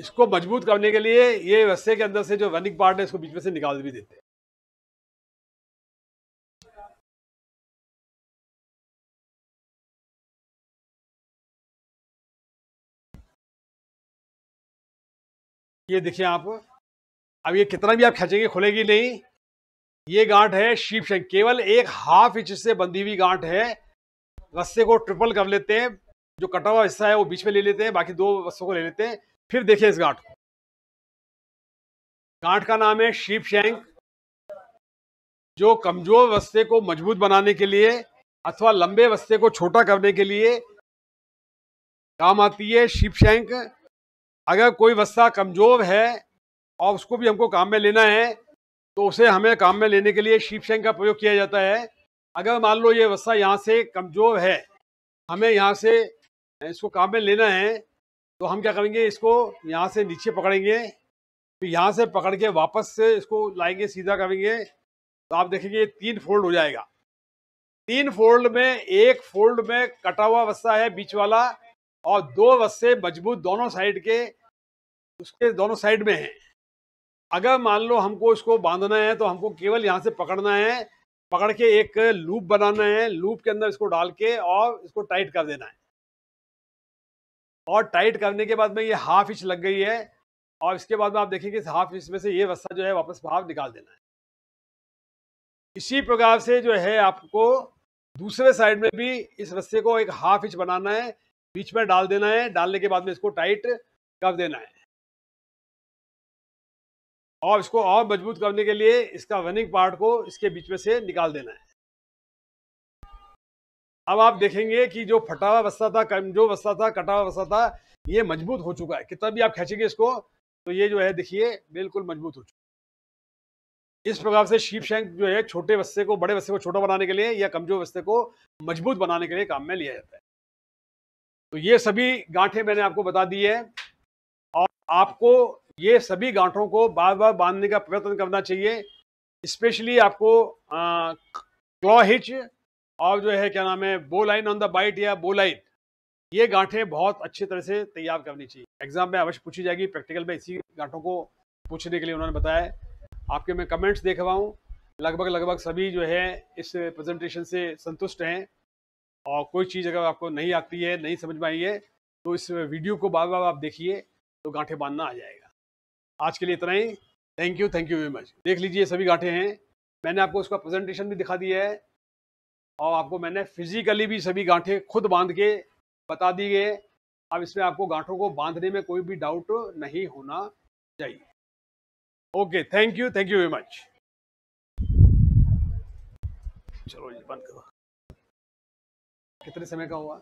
इसको मजबूत करने के लिए ये रस्से के अंदर से जो रनिंग पार्ट है इसको बीच में से निकाल भी देते हैं ये देखिए आप अब ये कितना भी आप खींचेंगे खुलेगी नहीं ये गांठ है शीप शेंक केवल एक हाफ इंच से बंधी हुई गांठ है रस्से को ट्रिपल कर लेते हैं जो कटा हुआ हिस्सा है वो बीच में ले लेते हैं बाकी दो रस्सों को ले लेते हैं फिर देखिए इस गांठ को गांठ का नाम है शीप शेंक जो कमजोर रस्ते को मजबूत बनाने के लिए अथवा लंबे रस्ते को छोटा करने के लिए काम आती है शीप शेंक अगर कोई वस्ता कमज़ोर है और उसको भी हमको काम में लेना है तो उसे हमें काम में लेने के लिए शीपशैंक का प्रयोग किया जाता है अगर मान लो ये वस्ता यहाँ से कमज़ोर है हमें यहाँ से इसको काम में लेना है तो हम क्या करेंगे इसको यहाँ से नीचे पकड़ेंगे फिर यहाँ से पकड़ के वापस से इसको लाएंगे सीधा करेंगे तो आप देखेंगे ये तीन फोल्ड हो जाएगा तीन फोल्ड में एक फोल्ड में कटा हुआ वस्ता है बीच वाला और दो रस्से मजबूत दोनों साइड के उसके दोनों साइड में हैं अगर मान लो हमको इसको बांधना है तो हमको केवल यहाँ से पकड़ना है पकड़ के एक लूप बनाना है लूप के अंदर इसको डाल के और इसको टाइट कर देना है और टाइट करने के बाद में ये हाफ इंच लग गई है और इसके बाद में आप देखेंगे इस हाफ इंच में से ये रस्सा जो है वापस भाव निकाल देना है इसी प्रकार से जो है आपको दूसरे साइड में भी इस रस्से को एक हाफ इंच बनाना है बीच में डाल देना है डालने के बाद में इसको टाइट कर देना है और इसको और मजबूत करने के लिए इसका रनिंग पार्ट को इसके बीच में से निकाल देना है अब आप देखेंगे कि जो फटा हुआ बस्ता था कमजोर बस्ता था कटा हुआ बस्ता था ये मजबूत हो चुका है कितना भी आप खींचेंगे इसको तो ये जो है देखिए बिल्कुल मजबूत हो चुका इस प्रकार से शीप शैंक जो है छोटे बस्ते को बड़े बस्ते को छोटा बनाने के लिए या कमजोर बस्ते को मजबूत बनाने के लिए काम में लिया जाता है तो ये सभी गांठें मैंने आपको बता दी है और आपको ये सभी गांठों को बार बार बांधने का प्रयत्न करना चाहिए स्पेशली आपको क्लॉ हिच और जो है क्या नाम है बोलाइन ऑन द बाइट या बोलाइन ये गांठें बहुत अच्छी तरह से तैयार करनी चाहिए एग्जाम में अवश्य पूछी जाएगी प्रैक्टिकल में इसी गांठों को पूछने के लिए उन्होंने बताया आपके मैं कमेंट्स देख रहा हूँ लगभग लगभग सभी जो है इस प्रेजेंटेशन से संतुष्ट हैं और कोई चीज़ अगर आपको नहीं आती है नहीं समझ में आई है तो इस वीडियो को बार बार आप देखिए तो गांठे बांधना आ जाएगा आज के लिए इतना ही thank you thank you very much देख लीजिए सभी गांठे हैं मैंने आपको उसका प्रेजेंटेशन भी दिखा दिया है और आपको मैंने फिजिकली भी सभी गांठे खुद बांध के बता दी गए अब इसमें आपको गांठों को बांधने में कोई भी डाउट नहीं होना चाहिए okay thank you thank you very much चलो बंद करो कितने समय का हुआ